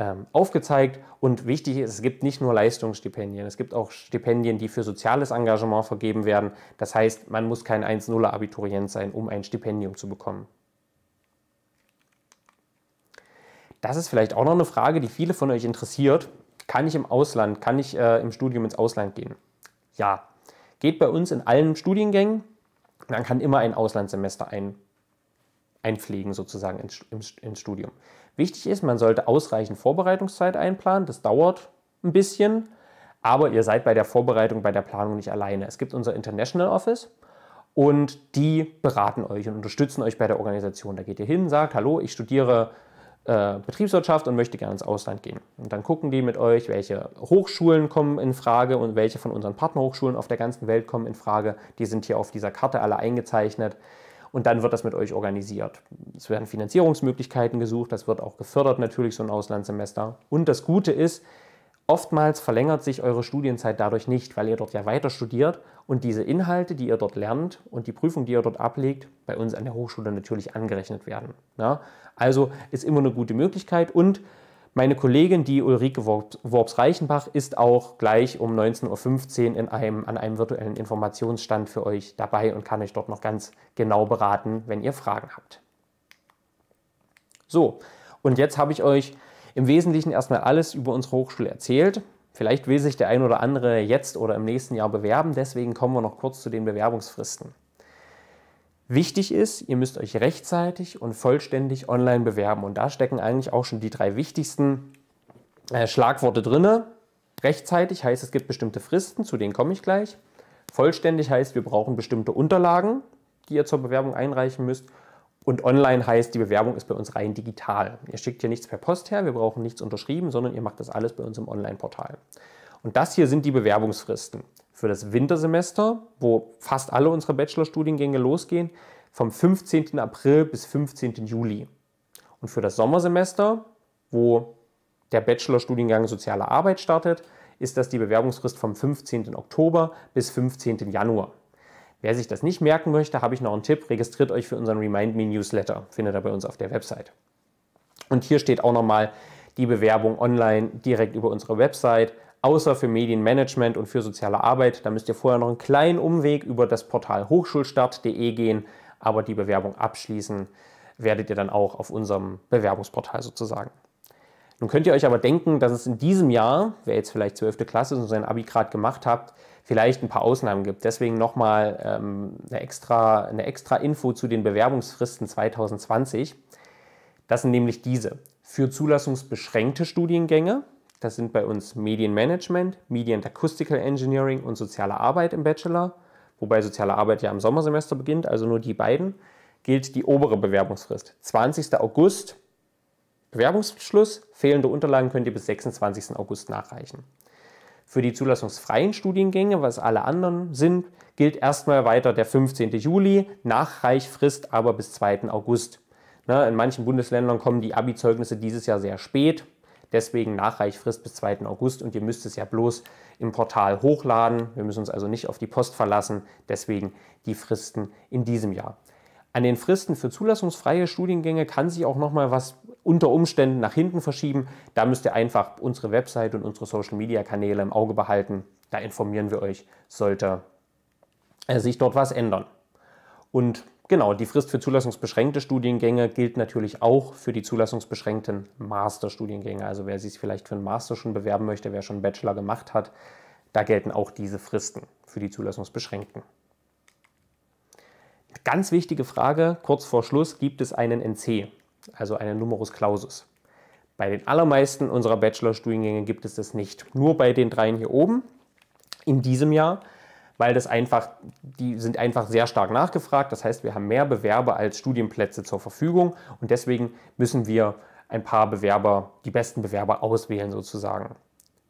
ähm, aufgezeigt. Und wichtig ist, es gibt nicht nur Leistungsstipendien, es gibt auch Stipendien, die für soziales Engagement vergeben werden. Das heißt, man muss kein 1-0er Abiturient sein, um ein Stipendium zu bekommen. Das ist vielleicht auch noch eine Frage, die viele von euch interessiert. Kann ich im Ausland, kann ich äh, im Studium ins Ausland gehen? Ja, geht bei uns in allen Studiengängen. Man kann immer ein Auslandssemester ein, einpflegen sozusagen ins, ins, ins Studium. Wichtig ist, man sollte ausreichend Vorbereitungszeit einplanen. Das dauert ein bisschen, aber ihr seid bei der Vorbereitung, bei der Planung nicht alleine. Es gibt unser International Office und die beraten euch und unterstützen euch bei der Organisation. Da geht ihr hin, sagt, hallo, ich studiere äh, Betriebswirtschaft und möchte gerne ins Ausland gehen. Und dann gucken die mit euch, welche Hochschulen kommen in Frage und welche von unseren Partnerhochschulen auf der ganzen Welt kommen in Frage. Die sind hier auf dieser Karte alle eingezeichnet und dann wird das mit euch organisiert. Es werden Finanzierungsmöglichkeiten gesucht, das wird auch gefördert natürlich, so ein Auslandssemester. Und das Gute ist, oftmals verlängert sich eure Studienzeit dadurch nicht, weil ihr dort ja weiter studiert und diese Inhalte, die ihr dort lernt und die Prüfung, die ihr dort ablegt, bei uns an der Hochschule natürlich angerechnet werden. Ja? Also ist immer eine gute Möglichkeit und meine Kollegin, die Ulrike Worps-Reichenbach, ist auch gleich um 19.15 Uhr in einem, an einem virtuellen Informationsstand für euch dabei und kann euch dort noch ganz genau beraten, wenn ihr Fragen habt. So, und jetzt habe ich euch im Wesentlichen erstmal alles über unsere Hochschule erzählt. Vielleicht will sich der ein oder andere jetzt oder im nächsten Jahr bewerben, deswegen kommen wir noch kurz zu den Bewerbungsfristen. Wichtig ist, ihr müsst euch rechtzeitig und vollständig online bewerben. Und da stecken eigentlich auch schon die drei wichtigsten äh, Schlagworte drin. Rechtzeitig heißt, es gibt bestimmte Fristen, zu denen komme ich gleich. Vollständig heißt, wir brauchen bestimmte Unterlagen, die ihr zur Bewerbung einreichen müsst. Und online heißt, die Bewerbung ist bei uns rein digital. Ihr schickt hier nichts per Post her, wir brauchen nichts unterschrieben, sondern ihr macht das alles bei uns im Online-Portal. Und das hier sind die Bewerbungsfristen für das Wintersemester, wo fast alle unsere Bachelorstudiengänge losgehen, vom 15. April bis 15. Juli. Und für das Sommersemester, wo der Bachelorstudiengang Soziale Arbeit startet, ist das die Bewerbungsfrist vom 15. Oktober bis 15. Januar. Wer sich das nicht merken möchte, habe ich noch einen Tipp. Registriert euch für unseren Remind Me Newsletter. Findet ihr bei uns auf der Website. Und hier steht auch nochmal die Bewerbung online direkt über unsere Website außer für Medienmanagement und für soziale Arbeit. Da müsst ihr vorher noch einen kleinen Umweg über das Portal hochschulstart.de gehen, aber die Bewerbung abschließen werdet ihr dann auch auf unserem Bewerbungsportal sozusagen. Nun könnt ihr euch aber denken, dass es in diesem Jahr, wer jetzt vielleicht 12. Klasse ist und sein Abi gerade gemacht habt, vielleicht ein paar Ausnahmen gibt. Deswegen nochmal ähm, eine, extra, eine extra Info zu den Bewerbungsfristen 2020. Das sind nämlich diese. Für zulassungsbeschränkte Studiengänge, das sind bei uns Medienmanagement, Medien Acoustical Engineering und soziale Arbeit im Bachelor, wobei soziale Arbeit ja im Sommersemester beginnt, also nur die beiden, gilt die obere Bewerbungsfrist. 20. August Bewerbungsschluss, fehlende Unterlagen könnt ihr bis 26. August nachreichen. Für die zulassungsfreien Studiengänge, was alle anderen sind, gilt erstmal weiter der 15. Juli, Nachreichfrist aber bis 2. August. Na, in manchen Bundesländern kommen die Abi-Zeugnisse dieses Jahr sehr spät, Deswegen Nachreichfrist bis 2. August und ihr müsst es ja bloß im Portal hochladen. Wir müssen uns also nicht auf die Post verlassen. Deswegen die Fristen in diesem Jahr. An den Fristen für zulassungsfreie Studiengänge kann sich auch noch mal was unter Umständen nach hinten verschieben. Da müsst ihr einfach unsere Website und unsere Social Media Kanäle im Auge behalten. Da informieren wir euch, sollte äh, sich dort was ändern. Und Genau, die Frist für zulassungsbeschränkte Studiengänge gilt natürlich auch für die zulassungsbeschränkten Masterstudiengänge. Also wer sich vielleicht für einen Master schon bewerben möchte, wer schon einen Bachelor gemacht hat, da gelten auch diese Fristen für die zulassungsbeschränkten. Ganz wichtige Frage, kurz vor Schluss, gibt es einen NC, also einen Numerus Clausus? Bei den allermeisten unserer Bachelorstudiengänge gibt es das nicht. Nur bei den dreien hier oben in diesem Jahr weil das einfach, die sind einfach sehr stark nachgefragt. Das heißt, wir haben mehr Bewerber als Studienplätze zur Verfügung und deswegen müssen wir ein paar Bewerber, die besten Bewerber auswählen sozusagen.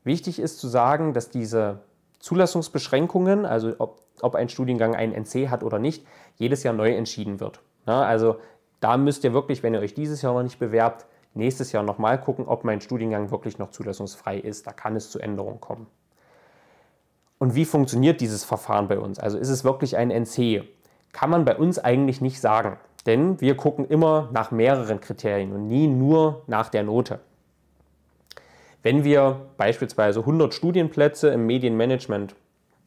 Wichtig ist zu sagen, dass diese Zulassungsbeschränkungen, also ob, ob ein Studiengang einen NC hat oder nicht, jedes Jahr neu entschieden wird. Na, also da müsst ihr wirklich, wenn ihr euch dieses Jahr noch nicht bewerbt, nächstes Jahr nochmal gucken, ob mein Studiengang wirklich noch zulassungsfrei ist. Da kann es zu Änderungen kommen. Und wie funktioniert dieses Verfahren bei uns? Also ist es wirklich ein NC? Kann man bei uns eigentlich nicht sagen, denn wir gucken immer nach mehreren Kriterien und nie nur nach der Note. Wenn wir beispielsweise 100 Studienplätze im Medienmanagement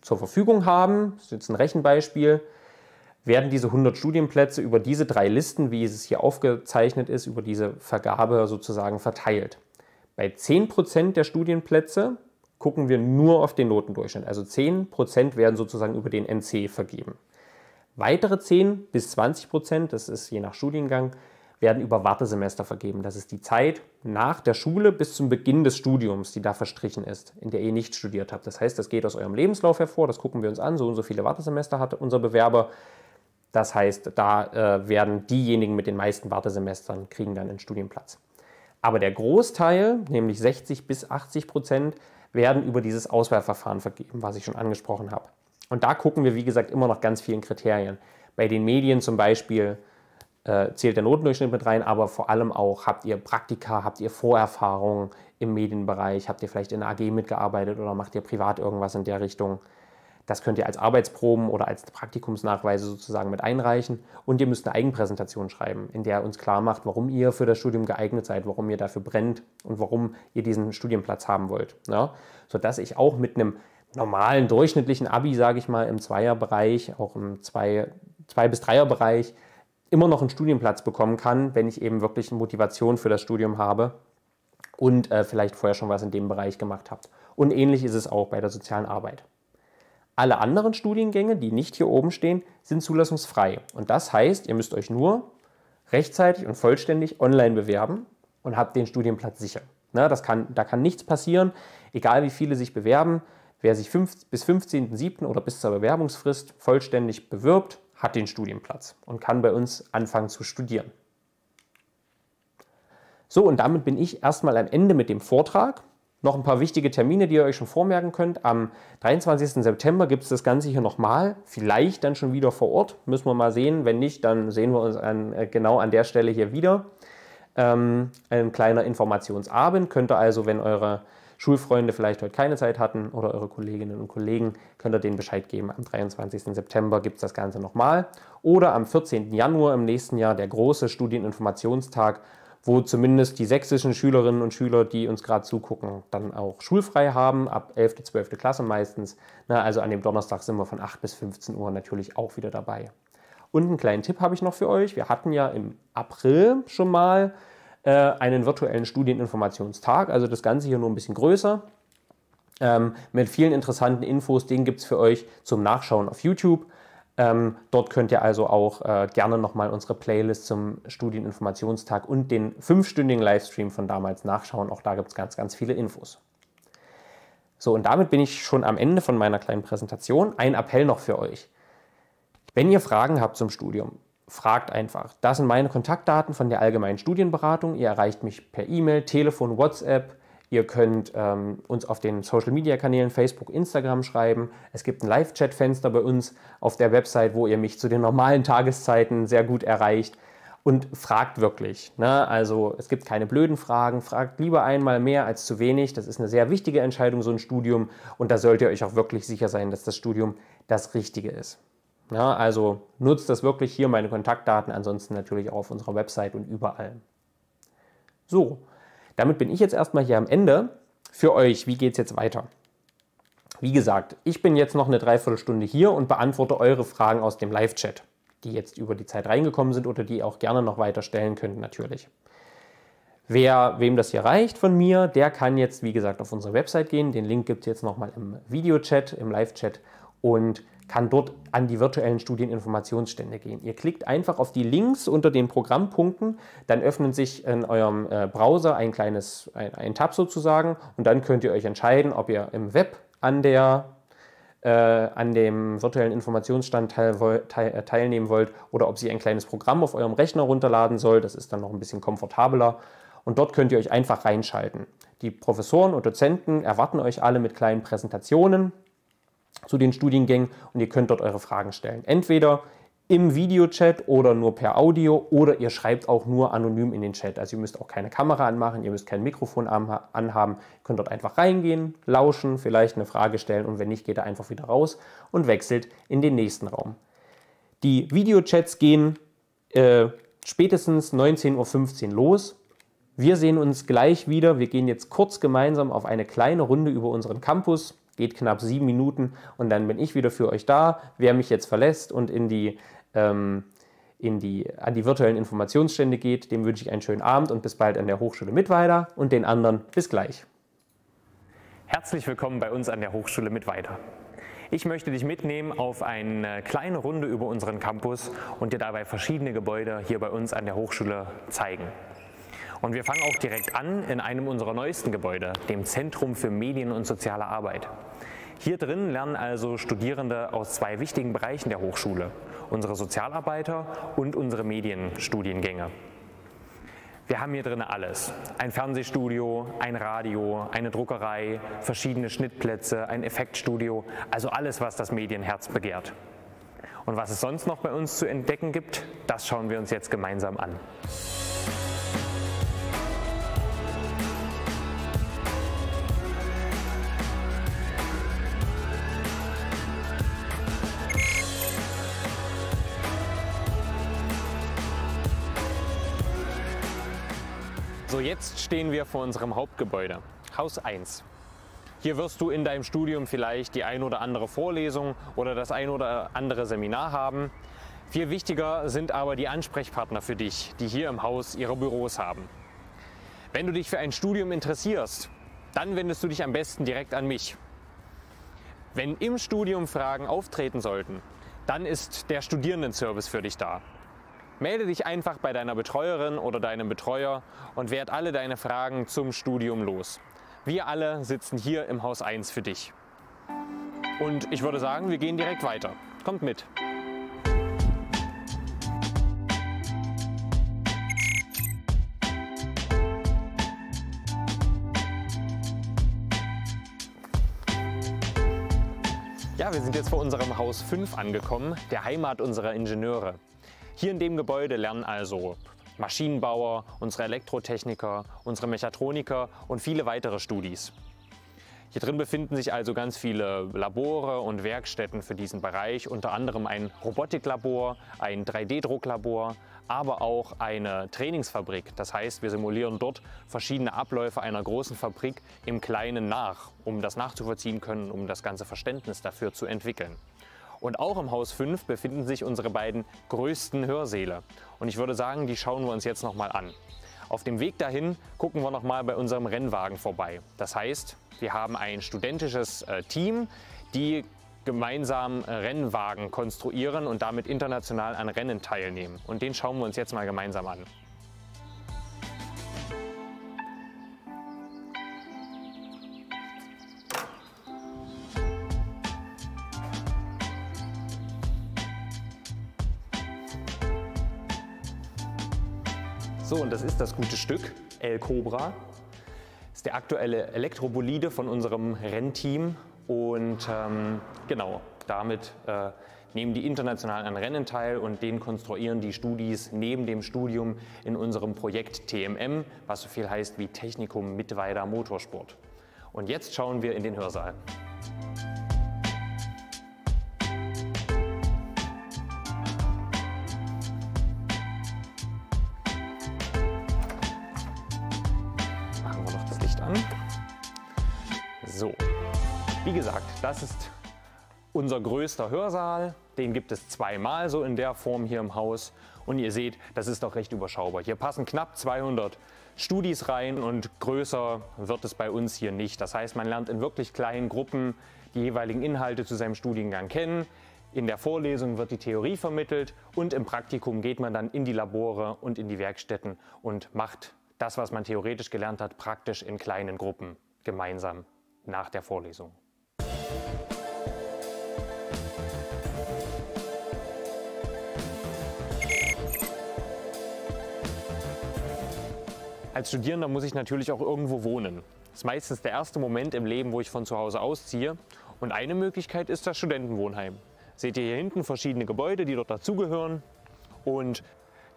zur Verfügung haben, das ist jetzt ein Rechenbeispiel, werden diese 100 Studienplätze über diese drei Listen, wie es hier aufgezeichnet ist, über diese Vergabe sozusagen verteilt. Bei 10% der Studienplätze gucken wir nur auf den Notendurchschnitt. Also 10% werden sozusagen über den NC vergeben. Weitere 10 bis 20%, das ist je nach Studiengang, werden über Wartesemester vergeben. Das ist die Zeit nach der Schule bis zum Beginn des Studiums, die da verstrichen ist, in der ihr nicht studiert habt. Das heißt, das geht aus eurem Lebenslauf hervor, das gucken wir uns an, so und so viele Wartesemester hat unser Bewerber. Das heißt, da äh, werden diejenigen mit den meisten Wartesemestern kriegen dann einen Studienplatz. Aber der Großteil, nämlich 60 bis 80 Prozent, werden über dieses Auswahlverfahren vergeben, was ich schon angesprochen habe. Und da gucken wir, wie gesagt, immer noch ganz vielen Kriterien. Bei den Medien zum Beispiel äh, zählt der Notendurchschnitt mit rein, aber vor allem auch, habt ihr Praktika, habt ihr Vorerfahrungen im Medienbereich, habt ihr vielleicht in der AG mitgearbeitet oder macht ihr privat irgendwas in der Richtung. Das könnt ihr als Arbeitsproben oder als Praktikumsnachweise sozusagen mit einreichen. Und ihr müsst eine Eigenpräsentation schreiben, in der ihr uns klar macht, warum ihr für das Studium geeignet seid, warum ihr dafür brennt und warum ihr diesen Studienplatz haben wollt. Ja? Ne? Sodass ich auch mit einem normalen, durchschnittlichen Abi, sage ich mal, im Zweierbereich, auch im Zwei-, Zwei bis Dreierbereich, immer noch einen Studienplatz bekommen kann, wenn ich eben wirklich eine Motivation für das Studium habe und äh, vielleicht vorher schon was in dem Bereich gemacht habe. Und ähnlich ist es auch bei der sozialen Arbeit. Alle anderen Studiengänge, die nicht hier oben stehen, sind zulassungsfrei. Und das heißt, ihr müsst euch nur rechtzeitig und vollständig online bewerben und habt den Studienplatz sicher. Na, das kann, da kann nichts passieren, egal wie viele sich bewerben. Wer sich fünf, bis 15.07. oder bis zur Bewerbungsfrist vollständig bewirbt, hat den Studienplatz und kann bei uns anfangen zu studieren. So, und damit bin ich erstmal am Ende mit dem Vortrag noch ein paar wichtige Termine, die ihr euch schon vormerken könnt. Am 23. September gibt es das Ganze hier nochmal, vielleicht dann schon wieder vor Ort. Müssen wir mal sehen. Wenn nicht, dann sehen wir uns an, äh, genau an der Stelle hier wieder. Ähm, ein kleiner Informationsabend. Könnt ihr also, wenn eure Schulfreunde vielleicht heute keine Zeit hatten oder eure Kolleginnen und Kollegen, könnt ihr denen Bescheid geben. Am 23. September gibt es das Ganze nochmal. Oder am 14. Januar im nächsten Jahr der große Studieninformationstag wo zumindest die sächsischen Schülerinnen und Schüler, die uns gerade zugucken, dann auch schulfrei haben, ab 11., 12. Klasse meistens. Na, also an dem Donnerstag sind wir von 8 bis 15 Uhr natürlich auch wieder dabei. Und einen kleinen Tipp habe ich noch für euch. Wir hatten ja im April schon mal äh, einen virtuellen Studieninformationstag, also das Ganze hier nur ein bisschen größer. Ähm, mit vielen interessanten Infos, den gibt es für euch zum Nachschauen auf YouTube. Ähm, dort könnt ihr also auch äh, gerne nochmal unsere Playlist zum Studieninformationstag und den fünfstündigen Livestream von damals nachschauen. Auch da gibt es ganz, ganz viele Infos. So, und damit bin ich schon am Ende von meiner kleinen Präsentation. Ein Appell noch für euch. Wenn ihr Fragen habt zum Studium, fragt einfach. Das sind meine Kontaktdaten von der Allgemeinen Studienberatung. Ihr erreicht mich per E-Mail, Telefon, WhatsApp Ihr könnt ähm, uns auf den Social-Media-Kanälen Facebook, Instagram schreiben. Es gibt ein Live-Chat-Fenster bei uns auf der Website, wo ihr mich zu den normalen Tageszeiten sehr gut erreicht und fragt wirklich. Ne? Also es gibt keine blöden Fragen. Fragt lieber einmal mehr als zu wenig. Das ist eine sehr wichtige Entscheidung, so ein Studium. Und da sollt ihr euch auch wirklich sicher sein, dass das Studium das Richtige ist. Ja, ne? also nutzt das wirklich hier, meine Kontaktdaten, ansonsten natürlich auch auf unserer Website und überall. So, damit bin ich jetzt erstmal hier am Ende. Für euch, wie geht es jetzt weiter? Wie gesagt, ich bin jetzt noch eine Dreiviertelstunde hier und beantworte eure Fragen aus dem Live-Chat, die jetzt über die Zeit reingekommen sind oder die ihr auch gerne noch weiter stellen könnt natürlich. Wer, wem das hier reicht von mir, der kann jetzt, wie gesagt, auf unsere Website gehen. Den Link gibt es jetzt nochmal im Video-Chat, im Live-Chat und kann dort an die virtuellen Studieninformationsstände gehen. Ihr klickt einfach auf die Links unter den Programmpunkten, dann öffnet sich in eurem äh, Browser ein kleines, ein, ein, Tab sozusagen und dann könnt ihr euch entscheiden, ob ihr im Web an der äh, an dem virtuellen Informationsstand teil, teil, äh, teilnehmen wollt oder ob sie ein kleines Programm auf eurem Rechner runterladen soll. Das ist dann noch ein bisschen komfortabler. Und dort könnt ihr euch einfach reinschalten. Die Professoren und Dozenten erwarten euch alle mit kleinen Präsentationen zu den Studiengängen und ihr könnt dort eure Fragen stellen. Entweder im Videochat oder nur per Audio oder ihr schreibt auch nur anonym in den Chat. Also ihr müsst auch keine Kamera anmachen, ihr müsst kein Mikrofon anhaben, ihr könnt dort einfach reingehen, lauschen, vielleicht eine Frage stellen und wenn nicht, geht ihr einfach wieder raus und wechselt in den nächsten Raum. Die Videochats gehen äh, spätestens 19.15 Uhr los. Wir sehen uns gleich wieder. Wir gehen jetzt kurz gemeinsam auf eine kleine Runde über unseren Campus geht knapp sieben Minuten und dann bin ich wieder für euch da. Wer mich jetzt verlässt und in die, ähm, in die, an die virtuellen Informationsstände geht, dem wünsche ich einen schönen Abend und bis bald an der Hochschule Mitweider und den anderen bis gleich. Herzlich willkommen bei uns an der Hochschule Mitweider. Ich möchte dich mitnehmen auf eine kleine Runde über unseren Campus und dir dabei verschiedene Gebäude hier bei uns an der Hochschule zeigen. Und wir fangen auch direkt an in einem unserer neuesten Gebäude, dem Zentrum für Medien und soziale Arbeit. Hier drin lernen also Studierende aus zwei wichtigen Bereichen der Hochschule, unsere Sozialarbeiter und unsere Medienstudiengänge. Wir haben hier drin alles. Ein Fernsehstudio, ein Radio, eine Druckerei, verschiedene Schnittplätze, ein Effektstudio, also alles, was das Medienherz begehrt. Und was es sonst noch bei uns zu entdecken gibt, das schauen wir uns jetzt gemeinsam an. So, jetzt stehen wir vor unserem Hauptgebäude, Haus 1. Hier wirst du in deinem Studium vielleicht die ein oder andere Vorlesung oder das ein oder andere Seminar haben. Viel wichtiger sind aber die Ansprechpartner für dich, die hier im Haus ihre Büros haben. Wenn du dich für ein Studium interessierst, dann wendest du dich am besten direkt an mich. Wenn im Studium Fragen auftreten sollten, dann ist der Studierendenservice für dich da. Melde dich einfach bei deiner Betreuerin oder deinem Betreuer und werd alle deine Fragen zum Studium los. Wir alle sitzen hier im Haus 1 für dich. Und ich würde sagen, wir gehen direkt weiter. Kommt mit. Ja, wir sind jetzt vor unserem Haus 5 angekommen, der Heimat unserer Ingenieure. Hier in dem Gebäude lernen also Maschinenbauer, unsere Elektrotechniker, unsere Mechatroniker und viele weitere Studis. Hier drin befinden sich also ganz viele Labore und Werkstätten für diesen Bereich, unter anderem ein Robotiklabor, ein 3D-Drucklabor, aber auch eine Trainingsfabrik. Das heißt, wir simulieren dort verschiedene Abläufe einer großen Fabrik im Kleinen nach, um das nachzuvollziehen können, um das ganze Verständnis dafür zu entwickeln. Und auch im Haus 5 befinden sich unsere beiden größten Hörsäle. Und ich würde sagen, die schauen wir uns jetzt nochmal an. Auf dem Weg dahin gucken wir nochmal bei unserem Rennwagen vorbei. Das heißt, wir haben ein studentisches äh, Team, die gemeinsam äh, Rennwagen konstruieren und damit international an Rennen teilnehmen. Und den schauen wir uns jetzt mal gemeinsam an. So, und das ist das gute Stück, El Cobra. Das ist der aktuelle Elektrobolide von unserem Rennteam. Und ähm, genau, damit äh, nehmen die internationalen an Rennen teil und den konstruieren die Studis neben dem Studium in unserem Projekt TMM, was so viel heißt wie Technikum Mittweider Motorsport. Und jetzt schauen wir in den Hörsaal. Wie gesagt, das ist unser größter Hörsaal. Den gibt es zweimal so in der Form hier im Haus. Und ihr seht, das ist doch recht überschaubar. Hier passen knapp 200 Studis rein und größer wird es bei uns hier nicht. Das heißt, man lernt in wirklich kleinen Gruppen die jeweiligen Inhalte zu seinem Studiengang kennen. In der Vorlesung wird die Theorie vermittelt und im Praktikum geht man dann in die Labore und in die Werkstätten und macht das, was man theoretisch gelernt hat, praktisch in kleinen Gruppen gemeinsam nach der Vorlesung. Als Studierender muss ich natürlich auch irgendwo wohnen. Das ist meistens der erste Moment im Leben, wo ich von zu Hause ausziehe. Und eine Möglichkeit ist das Studentenwohnheim. Seht ihr hier hinten verschiedene Gebäude, die dort dazugehören. Und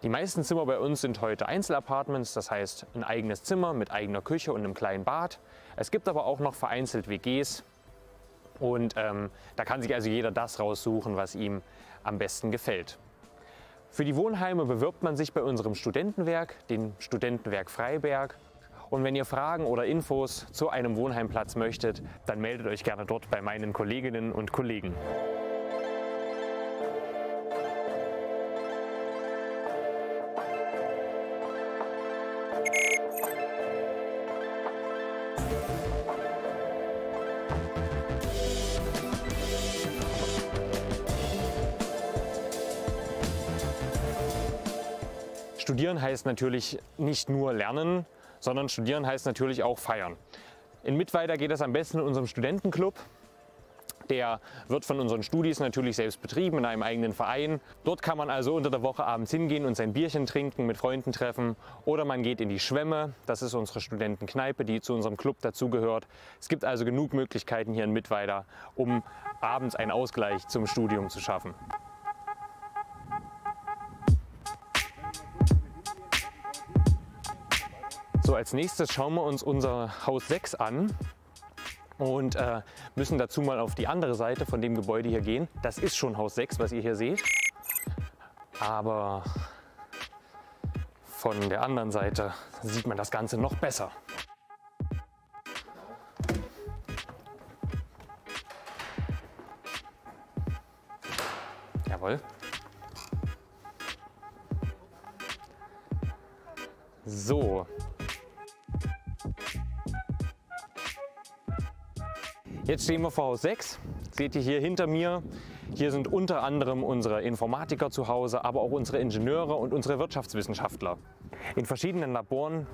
die meisten Zimmer bei uns sind heute Einzelapartments, das heißt ein eigenes Zimmer mit eigener Küche und einem kleinen Bad. Es gibt aber auch noch vereinzelt WGs. Und ähm, da kann sich also jeder das raussuchen, was ihm am besten gefällt. Für die Wohnheime bewirbt man sich bei unserem Studentenwerk, dem Studentenwerk Freiberg. Und wenn ihr Fragen oder Infos zu einem Wohnheimplatz möchtet, dann meldet euch gerne dort bei meinen Kolleginnen und Kollegen. studieren heißt natürlich nicht nur lernen, sondern studieren heißt natürlich auch feiern. In Mittweiler geht das am besten in unserem Studentenclub. Der wird von unseren Studis natürlich selbst betrieben in einem eigenen Verein. Dort kann man also unter der Woche abends hingehen und sein Bierchen trinken, mit Freunden treffen. Oder man geht in die Schwemme. Das ist unsere Studentenkneipe, die zu unserem Club dazugehört. Es gibt also genug Möglichkeiten hier in Mittweida, um abends einen Ausgleich zum Studium zu schaffen. So, als nächstes schauen wir uns unser Haus 6 an und äh, müssen dazu mal auf die andere Seite von dem Gebäude hier gehen. Das ist schon Haus 6, was ihr hier seht. Aber von der anderen Seite sieht man das Ganze noch besser. Jawohl. So, Jetzt stehen wir vor Haus 6. Seht ihr hier hinter mir, hier sind unter anderem unsere Informatiker zu Hause, aber auch unsere Ingenieure und unsere Wirtschaftswissenschaftler. In verschiedenen Laboren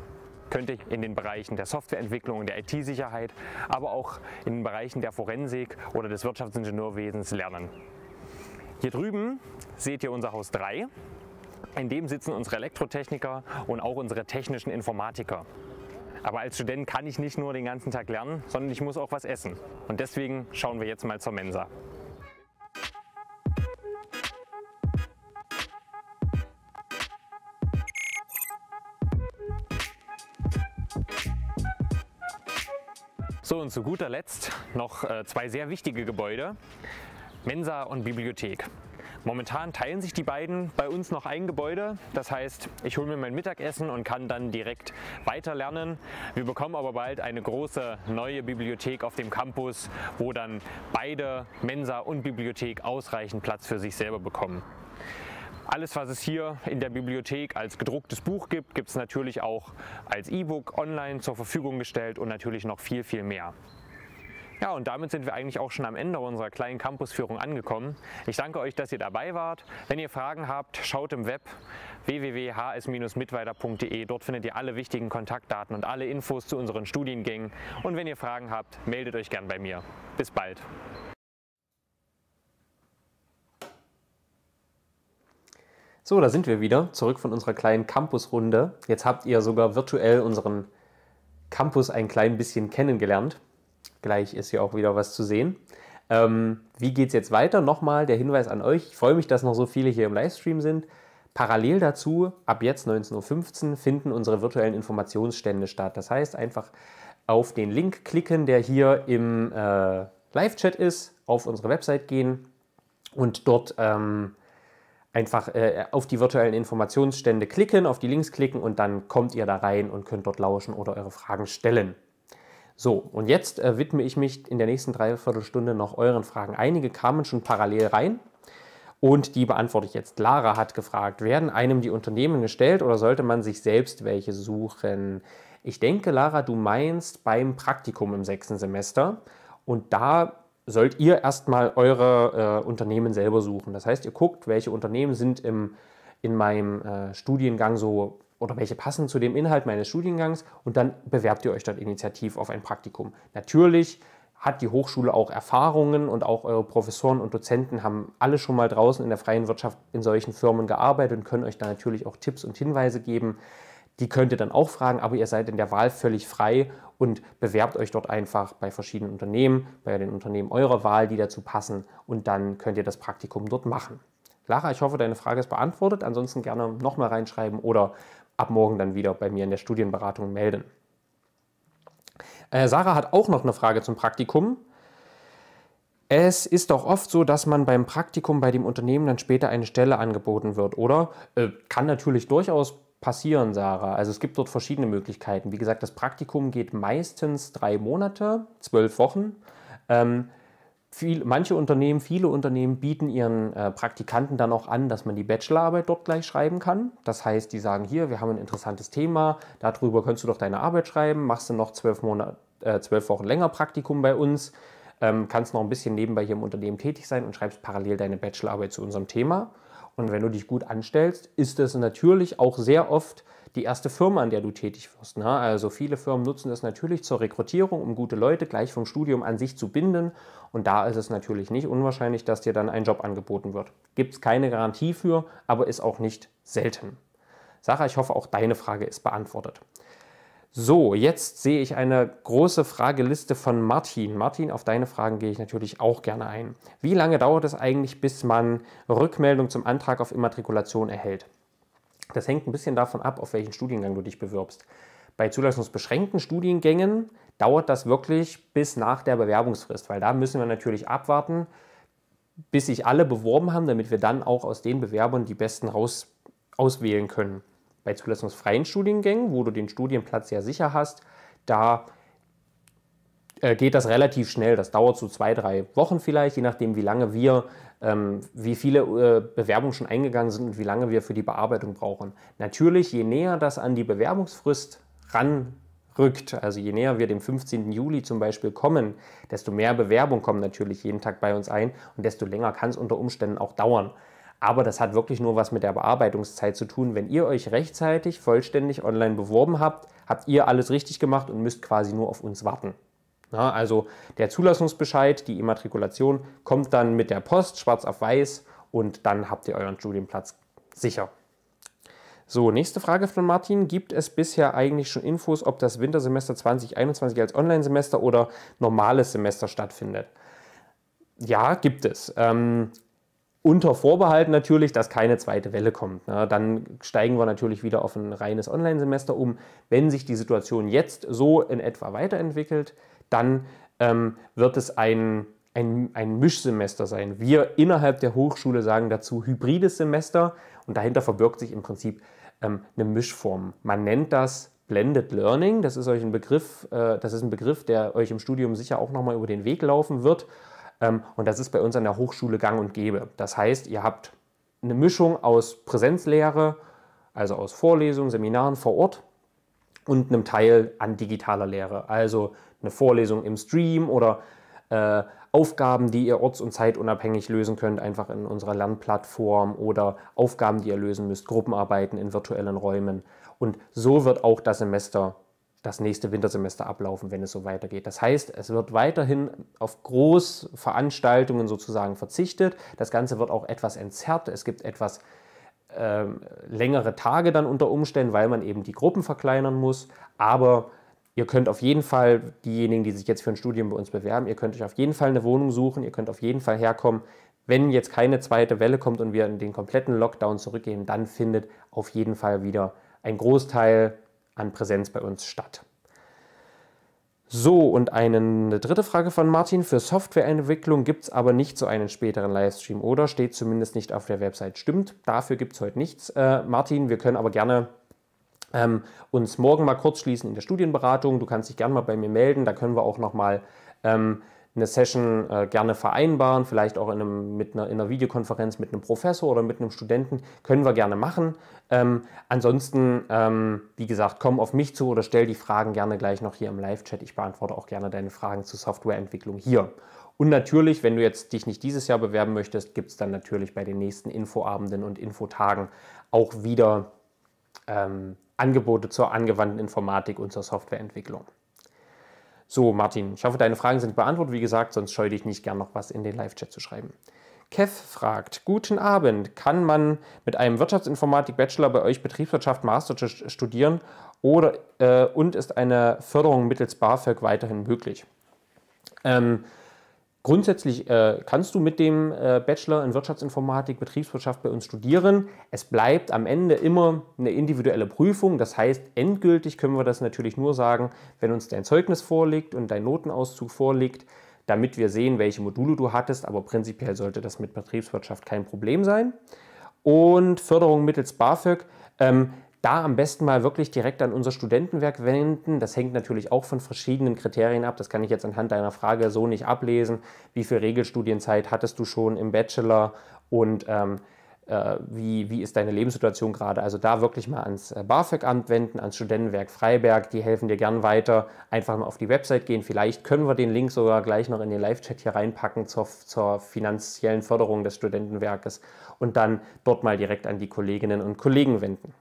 könnt ihr in den Bereichen der Softwareentwicklung und der IT-Sicherheit, aber auch in den Bereichen der Forensik oder des Wirtschaftsingenieurwesens lernen. Hier drüben seht ihr unser Haus 3. In dem sitzen unsere Elektrotechniker und auch unsere technischen Informatiker. Aber als Student kann ich nicht nur den ganzen Tag lernen, sondern ich muss auch was essen. Und deswegen schauen wir jetzt mal zur Mensa. So und zu guter Letzt noch äh, zwei sehr wichtige Gebäude, Mensa und Bibliothek. Momentan teilen sich die beiden bei uns noch ein Gebäude. Das heißt, ich hole mir mein Mittagessen und kann dann direkt weiter lernen. Wir bekommen aber bald eine große neue Bibliothek auf dem Campus, wo dann beide Mensa und Bibliothek ausreichend Platz für sich selber bekommen. Alles, was es hier in der Bibliothek als gedrucktes Buch gibt, gibt es natürlich auch als E-Book online zur Verfügung gestellt und natürlich noch viel, viel mehr. Ja, und damit sind wir eigentlich auch schon am Ende unserer kleinen Campusführung angekommen. Ich danke euch, dass ihr dabei wart. Wenn ihr Fragen habt, schaut im Web wwwhs mitweiterde Dort findet ihr alle wichtigen Kontaktdaten und alle Infos zu unseren Studiengängen. Und wenn ihr Fragen habt, meldet euch gern bei mir. Bis bald. So, da sind wir wieder, zurück von unserer kleinen Campusrunde. Jetzt habt ihr sogar virtuell unseren Campus ein klein bisschen kennengelernt. Gleich ist hier auch wieder was zu sehen. Ähm, wie geht es jetzt weiter? Nochmal der Hinweis an euch. Ich freue mich, dass noch so viele hier im Livestream sind. Parallel dazu, ab jetzt 19.15 Uhr, finden unsere virtuellen Informationsstände statt. Das heißt, einfach auf den Link klicken, der hier im äh, Live-Chat ist, auf unsere Website gehen und dort ähm, einfach äh, auf die virtuellen Informationsstände klicken, auf die Links klicken und dann kommt ihr da rein und könnt dort lauschen oder eure Fragen stellen. So, und jetzt äh, widme ich mich in der nächsten Dreiviertelstunde noch euren Fragen. Einige kamen schon parallel rein und die beantworte ich jetzt. Lara hat gefragt, werden einem die Unternehmen gestellt oder sollte man sich selbst welche suchen? Ich denke, Lara, du meinst beim Praktikum im sechsten Semester und da sollt ihr erstmal eure äh, Unternehmen selber suchen. Das heißt, ihr guckt, welche Unternehmen sind im, in meinem äh, Studiengang so oder welche passen zu dem Inhalt meines Studiengangs und dann bewerbt ihr euch dann initiativ auf ein Praktikum. Natürlich hat die Hochschule auch Erfahrungen und auch eure Professoren und Dozenten haben alle schon mal draußen in der freien Wirtschaft in solchen Firmen gearbeitet und können euch da natürlich auch Tipps und Hinweise geben. Die könnt ihr dann auch fragen, aber ihr seid in der Wahl völlig frei und bewerbt euch dort einfach bei verschiedenen Unternehmen, bei den Unternehmen eurer Wahl, die dazu passen und dann könnt ihr das Praktikum dort machen. Lara, ich hoffe, deine Frage ist beantwortet. Ansonsten gerne nochmal reinschreiben oder ab morgen dann wieder bei mir in der Studienberatung melden. Äh, Sarah hat auch noch eine Frage zum Praktikum. Es ist doch oft so, dass man beim Praktikum bei dem Unternehmen dann später eine Stelle angeboten wird, oder? Äh, kann natürlich durchaus passieren, Sarah. Also es gibt dort verschiedene Möglichkeiten. Wie gesagt, das Praktikum geht meistens drei Monate, zwölf Wochen. Ähm, viel, manche Unternehmen, viele Unternehmen bieten ihren äh, Praktikanten dann auch an, dass man die Bachelorarbeit dort gleich schreiben kann. Das heißt, die sagen hier, wir haben ein interessantes Thema, darüber kannst du doch deine Arbeit schreiben, machst du noch zwölf, Monat, äh, zwölf Wochen länger Praktikum bei uns, ähm, kannst noch ein bisschen nebenbei hier im Unternehmen tätig sein und schreibst parallel deine Bachelorarbeit zu unserem Thema. Und wenn du dich gut anstellst, ist es natürlich auch sehr oft die erste Firma, an der du tätig wirst. Ne? Also viele Firmen nutzen das natürlich zur Rekrutierung, um gute Leute gleich vom Studium an sich zu binden. Und da ist es natürlich nicht unwahrscheinlich, dass dir dann ein Job angeboten wird. Gibt es keine Garantie für, aber ist auch nicht selten. Sarah, ich hoffe, auch deine Frage ist beantwortet. So, jetzt sehe ich eine große Frageliste von Martin. Martin, auf deine Fragen gehe ich natürlich auch gerne ein. Wie lange dauert es eigentlich, bis man Rückmeldung zum Antrag auf Immatrikulation erhält? Das hängt ein bisschen davon ab, auf welchen Studiengang du dich bewirbst. Bei zulassungsbeschränkten Studiengängen dauert das wirklich bis nach der Bewerbungsfrist, weil da müssen wir natürlich abwarten, bis sich alle beworben haben, damit wir dann auch aus den Bewerbern die Besten raus auswählen können. Bei zulassungsfreien Studiengängen, wo du den Studienplatz ja sicher hast, da äh, geht das relativ schnell. Das dauert so zwei, drei Wochen vielleicht, je nachdem, wie lange wir, ähm, wie viele äh, Bewerbungen schon eingegangen sind und wie lange wir für die Bearbeitung brauchen. Natürlich, je näher das an die Bewerbungsfrist ranrückt, also je näher wir dem 15. Juli zum Beispiel kommen, desto mehr Bewerbungen kommen natürlich jeden Tag bei uns ein und desto länger kann es unter Umständen auch dauern. Aber das hat wirklich nur was mit der Bearbeitungszeit zu tun. Wenn ihr euch rechtzeitig vollständig online beworben habt, habt ihr alles richtig gemacht und müsst quasi nur auf uns warten. Ja, ne? also der Zulassungsbescheid, die Immatrikulation kommt dann mit der Post schwarz auf weiß und dann habt ihr euren Studienplatz sicher. So, nächste Frage von Martin. Gibt es bisher eigentlich schon Infos, ob das Wintersemester 2021 als Online-Semester oder normales Semester stattfindet? Ja, gibt es. Ähm, unter Vorbehalt natürlich, dass keine zweite Welle kommt. Na, ne? dann steigen wir natürlich wieder auf ein reines Online-Semester um. Wenn sich die Situation jetzt so in etwa weiterentwickelt, dann ähm, wird es ein, ein, ein Mischsemester sein. Wir innerhalb der Hochschule sagen dazu hybrides Semester und dahinter verbirgt sich im Prinzip ähm, eine Mischform. Man nennt das Blended Learning. Das ist euch ein Begriff, äh, das ist ein Begriff, der euch im Studium sicher auch nochmal über den Weg laufen wird. Ähm, und das ist bei uns an der Hochschule gang und gäbe. Das heißt, ihr habt eine Mischung aus Präsenzlehre, also aus Vorlesungen, Seminaren vor Ort und einem Teil an digitaler Lehre. Also eine Vorlesung im Stream oder äh, Aufgaben, die ihr orts- und zeitunabhängig lösen könnt, einfach in unserer Lernplattform oder Aufgaben, die ihr lösen müsst, Gruppenarbeiten in virtuellen Räumen. Und so wird auch das Semester, das nächste Wintersemester ablaufen, wenn es so weitergeht. Das heißt, es wird weiterhin auf Großveranstaltungen sozusagen verzichtet. Das Ganze wird auch etwas entzerrt. Es gibt etwas ähm, längere Tage dann unter Umständen, weil man eben die Gruppen verkleinern muss. Aber ihr könnt auf jeden Fall, diejenigen, die sich jetzt für ein Studium bei uns bewerben, ihr könnt euch auf jeden Fall eine Wohnung suchen, ihr könnt auf jeden Fall herkommen. Wenn jetzt keine zweite Welle kommt und wir in den kompletten Lockdown zurückgehen, dann findet auf jeden Fall wieder ein Großteil an Präsenz bei uns statt. So, und eine dritte Frage von Martin. Für Softwareentwicklung gibt es aber nicht so einen späteren Livestream oder steht zumindest nicht auf der Website. Stimmt, dafür gibt es heute nichts. Äh, Martin, wir können aber gerne ähm, uns morgen mal kurz schließen in der Studienberatung. Du kannst dich gerne mal bei mir melden, da können wir auch nochmal ähm, eine Session äh, gerne vereinbaren, vielleicht auch in, einem, mit einer, in einer Videokonferenz mit einem Professor oder mit einem Studenten, können wir gerne machen. Ähm, ansonsten, ähm, wie gesagt, komm auf mich zu oder stell die Fragen gerne gleich noch hier im Live-Chat. Ich beantworte auch gerne deine Fragen zur Softwareentwicklung hier. Und natürlich, wenn du jetzt dich nicht dieses Jahr bewerben möchtest, gibt es dann natürlich bei den nächsten Infoabenden und Infotagen auch wieder ähm, Angebote zur angewandten Informatik und zur Softwareentwicklung. So, Martin, ich hoffe, deine Fragen sind beantwortet. Wie gesagt, sonst scheue dich nicht gern noch was in den Live-Chat zu schreiben. Kev fragt, guten Abend, kann man mit einem Wirtschaftsinformatik-Bachelor bei euch Betriebswirtschaft Master studieren oder, äh, und ist eine Förderung mittels BAföG weiterhin möglich? Ähm, Grundsätzlich äh, kannst du mit dem äh, Bachelor in Wirtschaftsinformatik Betriebswirtschaft bei uns studieren. Es bleibt am Ende immer eine individuelle Prüfung. Das heißt, endgültig können wir das natürlich nur sagen, wenn uns dein Zeugnis vorliegt und dein Notenauszug vorliegt, damit wir sehen, welche Module du hattest. Aber prinzipiell sollte das mit Betriebswirtschaft kein Problem sein. Und Förderung mittels BAföG. Ähm, da am besten mal wirklich direkt an unser Studentenwerk wenden. Das hängt natürlich auch von verschiedenen Kriterien ab. Das kann ich jetzt anhand deiner Frage so nicht ablesen. Wie viel Regelstudienzeit hattest du schon im Bachelor und ähm, äh, wie, wie ist deine Lebenssituation gerade? Also da wirklich mal ans äh, BAföG-Amt wenden, ans Studentenwerk Freiberg. Die helfen dir gern weiter. Einfach mal auf die Website gehen. Vielleicht können wir den Link sogar gleich noch in den Live-Chat hier reinpacken zur, zur finanziellen Förderung des Studentenwerkes und dann dort mal direkt an die Kolleginnen und Kollegen wenden.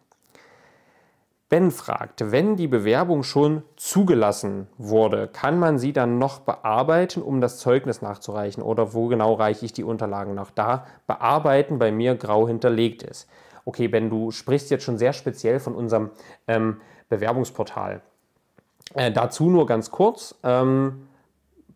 Ben fragt, wenn die Bewerbung schon zugelassen wurde, kann man sie dann noch bearbeiten, um das Zeugnis nachzureichen? Oder wo genau reiche ich die Unterlagen nach? Da bearbeiten bei mir grau hinterlegt ist. Okay, Ben, du sprichst jetzt schon sehr speziell von unserem ähm, Bewerbungsportal. Äh, dazu nur ganz kurz. Ähm,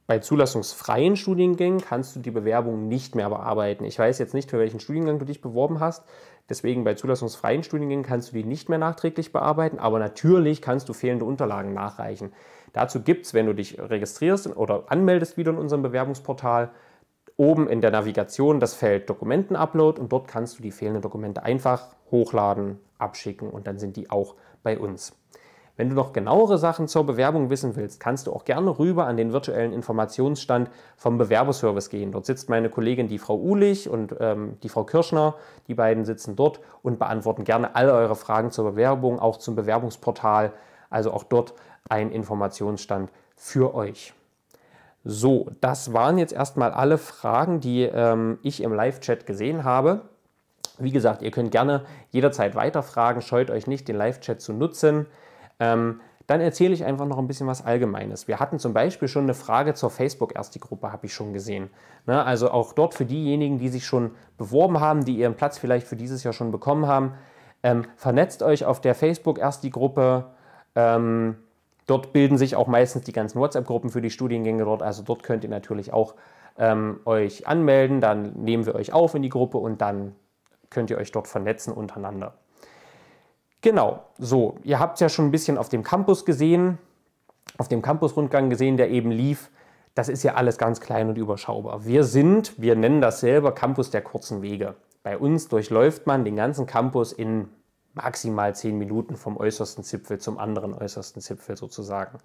bei zulassungsfreien Studiengängen kannst du die Bewerbung nicht mehr bearbeiten. Ich weiß jetzt nicht, für welchen Studiengang du dich beworben hast. Deswegen bei zulassungsfreien Studiengängen kannst du die nicht mehr nachträglich bearbeiten, aber natürlich kannst du fehlende Unterlagen nachreichen. Dazu gibt es, wenn du dich registrierst oder anmeldest wieder in unserem Bewerbungsportal, oben in der Navigation das Feld Dokumenten-Upload und dort kannst du die fehlenden Dokumente einfach hochladen, abschicken und dann sind die auch bei uns. Wenn du noch genauere Sachen zur Bewerbung wissen willst, kannst du auch gerne rüber an den virtuellen Informationsstand vom Bewerberservice gehen. Dort sitzt meine Kollegin, die Frau Ulich und ähm, die Frau Kirschner. Die beiden sitzen dort und beantworten gerne alle eure Fragen zur Bewerbung, auch zum Bewerbungsportal. Also auch dort ein Informationsstand für euch. So, das waren jetzt erstmal alle Fragen, die ähm, ich im Live-Chat gesehen habe. Wie gesagt, ihr könnt gerne jederzeit weiterfragen, scheut euch nicht, den Live-Chat zu nutzen. Ähm, dann erzähle ich einfach noch ein bisschen was Allgemeines. Wir hatten zum Beispiel schon eine Frage zur Facebook-Ersti-Gruppe, habe ich schon gesehen. Ne, also auch dort für diejenigen, die sich schon beworben haben, die ihren Platz vielleicht für dieses Jahr schon bekommen haben, ähm, vernetzt euch auf der Facebook-Ersti-Gruppe. Ähm, dort bilden sich auch meistens die ganzen WhatsApp-Gruppen für die Studiengänge dort. Also dort könnt ihr natürlich auch ähm, euch anmelden. Dann nehmen wir euch auf in die Gruppe und dann könnt ihr euch dort vernetzen untereinander. Genau, so, ihr habt es ja schon ein bisschen auf dem Campus gesehen, auf dem Campus-Rundgang gesehen, der eben lief. Das ist ja alles ganz klein und überschaubar. Wir sind, wir nennen das selber Campus der kurzen Wege. Bei uns durchläuft man den ganzen Campus in maximal zehn Minuten vom äußersten Zipfel zum anderen äußersten Zipfel sozusagen.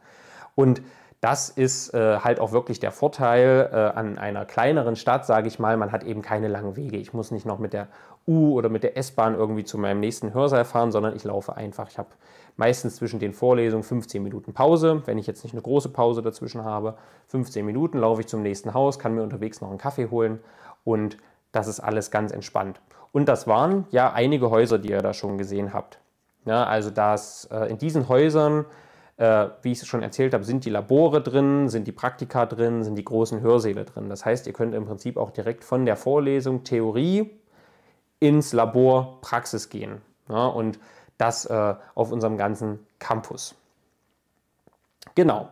Und das ist äh, halt auch wirklich der Vorteil äh, an einer kleineren Stadt, sage ich mal. Man hat eben keine langen Wege. Ich muss nicht noch mit der U oder mit der S-Bahn irgendwie zu meinem nächsten Hörsaal fahren, sondern ich laufe einfach. Ich habe meistens zwischen den Vorlesungen 15 Minuten Pause. Wenn ich jetzt nicht eine große Pause dazwischen habe, 15 Minuten laufe ich zum nächsten Haus, kann mir unterwegs noch einen Kaffee holen und das ist alles ganz entspannt. Und das waren ja einige Häuser, die ihr da schon gesehen habt. Ja, also das, äh, in diesen Häusern, äh, wie ich es schon erzählt habe, sind die Labore drin, sind die Praktika drin, sind die großen Hörsäle drin. Das heißt, ihr könnt im Prinzip auch direkt von der Vorlesung Theorie ins Labor Praxis gehen. Ja, ne, und das äh, auf unserem ganzen Campus. Genau.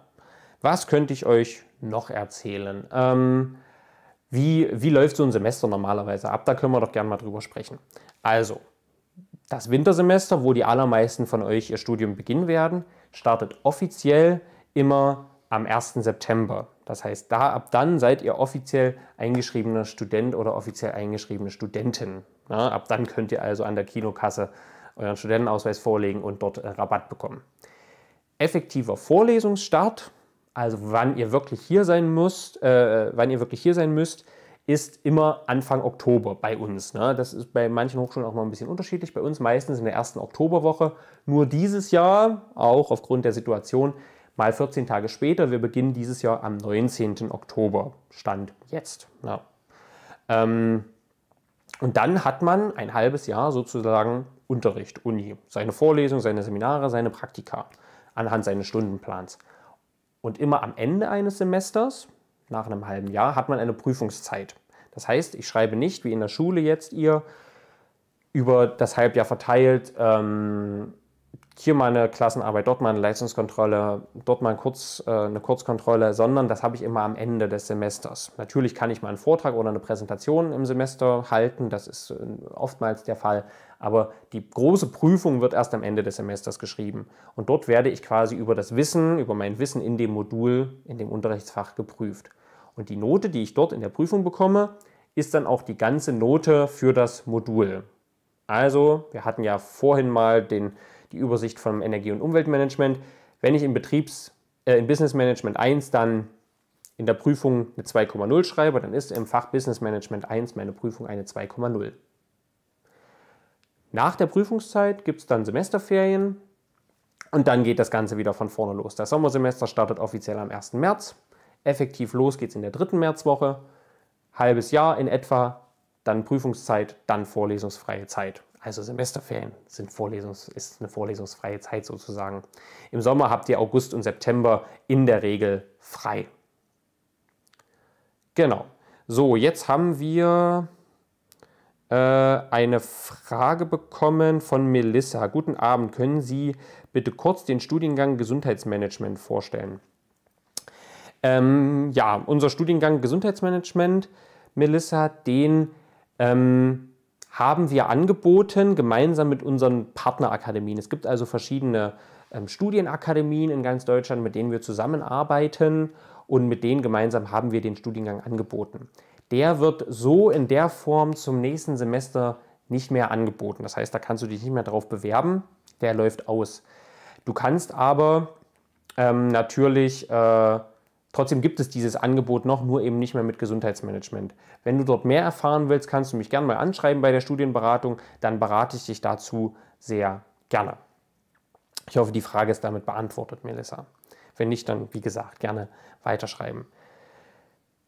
Was könnte ich euch noch erzählen? Ähm, wie, wie läuft so ein Semester normalerweise ab? Da können wir doch gerne mal drüber sprechen. Also, das Wintersemester, wo die allermeisten von euch ihr Studium beginnen werden, startet offiziell immer am 1. September. Das heißt, da ab dann seid ihr offiziell eingeschriebener Student oder offiziell eingeschriebene Studentin. Ja, ab dann könnt ihr also an der Kinokasse euren Studentenausweis vorlegen und dort äh, Rabatt bekommen. Effektiver Vorlesungsstart, also wann ihr wirklich hier sein müsst, äh, wann ihr wirklich hier sein müsst, ist immer Anfang Oktober bei uns. Ne? Das ist bei manchen Hochschulen auch mal ein bisschen unterschiedlich. Bei uns meistens in der ersten Oktoberwoche. Nur dieses Jahr, auch aufgrund der Situation, mal 14 Tage später. Wir beginnen dieses Jahr am 19. Oktober, Stand jetzt. Ja. Ähm, und dann hat man ein halbes Jahr sozusagen Unterricht, Uni, seine Vorlesungen, seine Seminare, seine Praktika anhand seines Stundenplans. Und immer am Ende eines Semesters, nach einem halben Jahr, hat man eine Prüfungszeit. Das heißt, ich schreibe nicht, wie in der Schule jetzt ihr, über das Halbjahr verteilt ähm, hier meine Klassenarbeit, dort meine Leistungskontrolle, dort mal Kurz, äh, eine Kurzkontrolle, sondern das habe ich immer am Ende des Semesters. Natürlich kann ich mal einen Vortrag oder eine Präsentation im Semester halten, das ist äh, oftmals der Fall, aber die große Prüfung wird erst am Ende des Semesters geschrieben. Und dort werde ich quasi über das Wissen, über mein Wissen in dem Modul, in dem Unterrichtsfach geprüft. Und die Note, die ich dort in der Prüfung bekomme, ist dann auch die ganze Note für das Modul. Also, wir hatten ja vorhin mal den die Übersicht vom Energie- und Umweltmanagement. Wenn ich im Betriebs-, äh, im Business Management 1 dann in der Prüfung eine 2,0 schreibe, dann ist im Fach Business Management 1 meine Prüfung eine 2,0. Nach der Prüfungszeit gibt es dann Semesterferien und dann geht das Ganze wieder von vorne los. Das Sommersemester startet offiziell am 1. März. Effektiv los geht es in der dritten Märzwoche. Halbes Jahr in etwa, dann Prüfungszeit, dann vorlesungsfreie Zeit. Also Semesterferien sind Vorlesungs ist eine vorlesungsfreie Zeit sozusagen. Im Sommer habt ihr August und September in der Regel frei. Genau. So, jetzt haben wir äh, eine Frage bekommen von Melissa. Guten Abend, können Sie bitte kurz den Studiengang Gesundheitsmanagement vorstellen? Ähm, ja, unser Studiengang Gesundheitsmanagement, Melissa, den ähm, haben wir angeboten, gemeinsam mit unseren Partnerakademien. Es gibt also verschiedene ähm, Studienakademien in ganz Deutschland, mit denen wir zusammenarbeiten und mit denen gemeinsam haben wir den Studiengang angeboten. Der wird so in der Form zum nächsten Semester nicht mehr angeboten. Das heißt, da kannst du dich nicht mehr drauf bewerben, der läuft aus. Du kannst aber ähm, natürlich äh, Trotzdem gibt es dieses Angebot noch, nur eben nicht mehr mit Gesundheitsmanagement. Wenn du dort mehr erfahren willst, kannst du mich gerne mal anschreiben bei der Studienberatung, dann berate ich dich dazu sehr gerne. Ich hoffe, die Frage ist damit beantwortet, Melissa. Wenn nicht, dann wie gesagt, gerne weiterschreiben.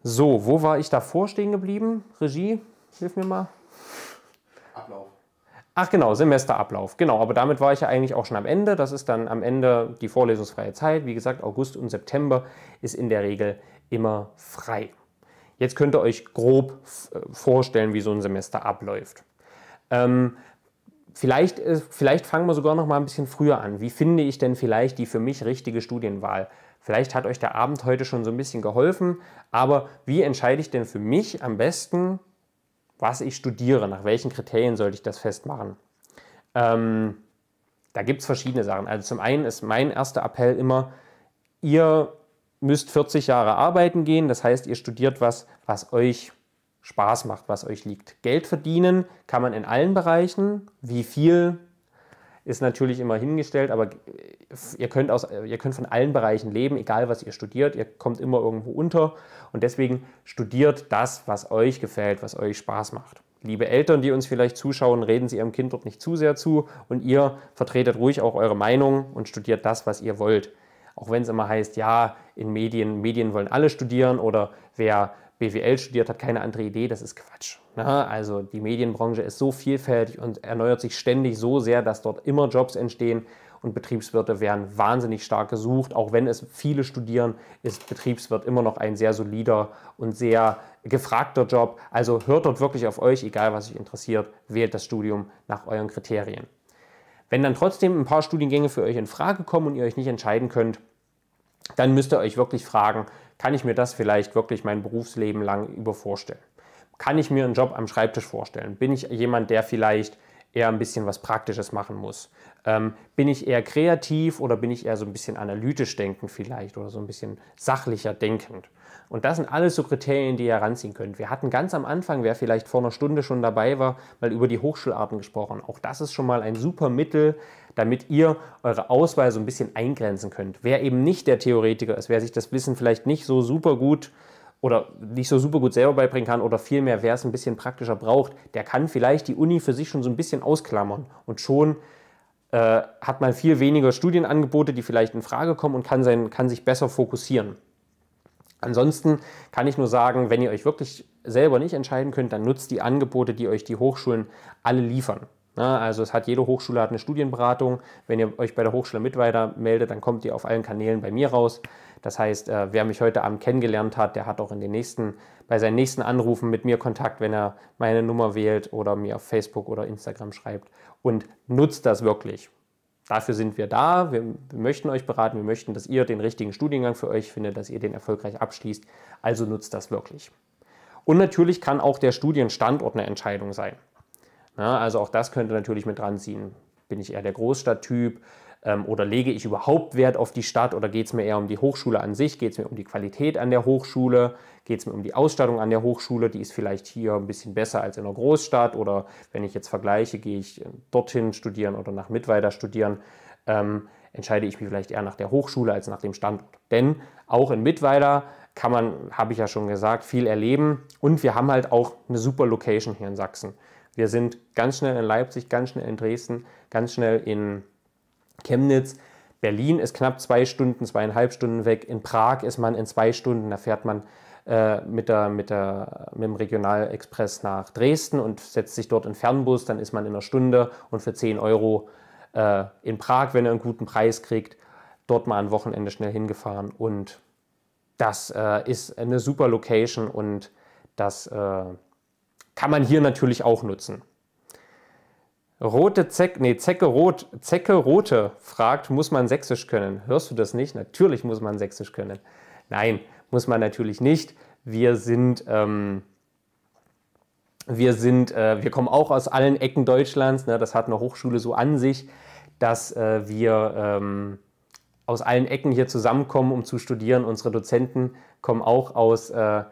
So, wo war ich davor stehen geblieben? Regie, hilf mir mal. Ablauf. Ach genau, Semesterablauf. Genau, aber damit war ich ja eigentlich auch schon am Ende. Das ist dann am Ende die vorlesungsfreie Zeit. Wie gesagt, August und September ist in der Regel immer frei. Jetzt könnt ihr euch grob äh, vorstellen, wie so ein Semester abläuft. Ähm, vielleicht, äh, vielleicht fangen wir sogar noch mal ein bisschen früher an. Wie finde ich denn vielleicht die für mich richtige Studienwahl? Vielleicht hat euch der Abend heute schon so ein bisschen geholfen, aber wie entscheide ich denn für mich am besten, was ich studiere, nach welchen Kriterien sollte ich das festmachen? Ähm, da gibt es verschiedene Sachen. Also zum einen ist mein erster Appell immer, ihr müsst 40 Jahre arbeiten gehen, das heißt, ihr studiert was, was euch Spaß macht, was euch liegt. Geld verdienen kann man in allen Bereichen, wie viel ist natürlich immer hingestellt, aber äh, ihr könnt, aus, ihr könnt von allen Bereichen leben, egal was ihr studiert, ihr kommt immer irgendwo unter und deswegen studiert das, was euch gefällt, was euch Spaß macht. Liebe Eltern, die uns vielleicht zuschauen, reden Sie Ihrem Kind dort nicht zu sehr zu und ihr vertretet ruhig auch eure Meinung und studiert das, was ihr wollt. Auch wenn es immer heißt, ja, in Medien, Medien wollen alle studieren oder wer BWL studiert hat, keine andere Idee, das ist Quatsch. Na, ne? also die Medienbranche ist so vielfältig und erneuert sich ständig so sehr, dass dort immer Jobs entstehen und Betriebswirte werden wahnsinnig stark gesucht. Auch wenn es viele studieren, ist Betriebswirt immer noch ein sehr solider und sehr gefragter Job. Also hört dort wirklich auf euch, egal was euch interessiert, wählt das Studium nach euren Kriterien. Wenn dann trotzdem ein paar Studiengänge für euch in Frage kommen und ihr euch nicht entscheiden könnt, dann müsst ihr euch wirklich fragen, kann ich mir das vielleicht wirklich mein Berufsleben lang über vorstellen? Kann ich mir einen Job am Schreibtisch vorstellen? Bin ich jemand, der vielleicht eher ein bisschen was Praktisches machen muss? Ähm, bin ich eher kreativ oder bin ich eher so ein bisschen analytisch denkend vielleicht oder so ein bisschen sachlicher denkend? Und das sind alles so Kriterien, die ihr heranziehen könnt. Wir hatten ganz am Anfang, wer vielleicht vor einer Stunde schon dabei war, mal über die Hochschularten gesprochen. Auch das ist schon mal ein super Mittel, damit ihr eure Auswahl so ein bisschen eingrenzen könnt. Wer eben nicht der Theoretiker ist, wer sich das Wissen vielleicht nicht so super gut oder nicht so super gut selber beibringen kann oder vielmehr, wer es ein bisschen praktischer braucht, der kann vielleicht die Uni für sich schon so ein bisschen ausklammern und schon äh, hat man viel weniger Studienangebote, die vielleicht in Frage kommen und kann, sein, kann sich besser fokussieren. Ansonsten kann ich nur sagen, wenn ihr euch wirklich selber nicht entscheiden könnt, dann nutzt die Angebote, die euch die Hochschulen alle liefern. Na, ne? also es hat jede Hochschule hat eine Studienberatung. Wenn ihr euch bei der Hochschule mit weiter meldet, dann kommt ihr auf allen Kanälen bei mir raus. Das heißt, äh, wer mich heute Abend kennengelernt hat, der hat auch in den nächsten, bei seinen nächsten Anrufen mit mir Kontakt, wenn er meine Nummer wählt oder mir auf Facebook oder Instagram schreibt und nutzt das wirklich. Dafür sind wir da. Wir, wir möchten euch beraten. Wir möchten, dass ihr den richtigen Studiengang für euch findet, dass ihr den erfolgreich abschließt. Also nutzt das wirklich. Und natürlich kann auch der Studienstandort eine Entscheidung sein. Ja, ne? also auch das könnte natürlich mit ranziehen. Bin ich eher der Großstadttyp? Ähm, oder lege ich überhaupt Wert auf die Stadt oder geht es mir eher um die Hochschule an sich? Geht es mir um die Qualität an der Hochschule? Geht es mir um die Ausstattung an der Hochschule? Die ist vielleicht hier ein bisschen besser als in der Großstadt oder wenn ich jetzt vergleiche, gehe ich äh, dorthin studieren oder nach Mittweida studieren. Ähm, entscheide ich mich vielleicht eher nach der Hochschule als nach dem Standort. Denn auch in Mittweida kann man, habe ich ja schon gesagt, viel erleben und wir haben halt auch eine super Location hier in Sachsen. Wir sind ganz schnell in Leipzig, ganz schnell in Dresden, ganz schnell in Chemnitz. Berlin ist knapp zwei Stunden, zweieinhalb Stunden weg. In Prag ist man in zwei Stunden. Da fährt man äh, mit, der, mit, der, mit dem Regionalexpress nach Dresden und setzt sich dort in Fernbus. Dann ist man in einer Stunde und für 10 Euro äh, in Prag, wenn er einen guten Preis kriegt, dort mal am Wochenende schnell hingefahren. Und das äh, ist eine super Location und das äh, kann man hier natürlich auch nutzen. Rote Zecke, nee, Zecke Rot, Zecke Rote fragt, muss man Sächsisch können? Hörst du das nicht? Natürlich muss man Sächsisch können. Nein, muss man natürlich nicht. Wir sind, ähm, wir sind, äh, wir kommen auch aus allen Ecken Deutschlands. Ne? Das hat eine Hochschule so an sich, dass äh, wir ähm, aus allen Ecken hier zusammenkommen, um zu studieren. Unsere Dozenten kommen auch aus äh,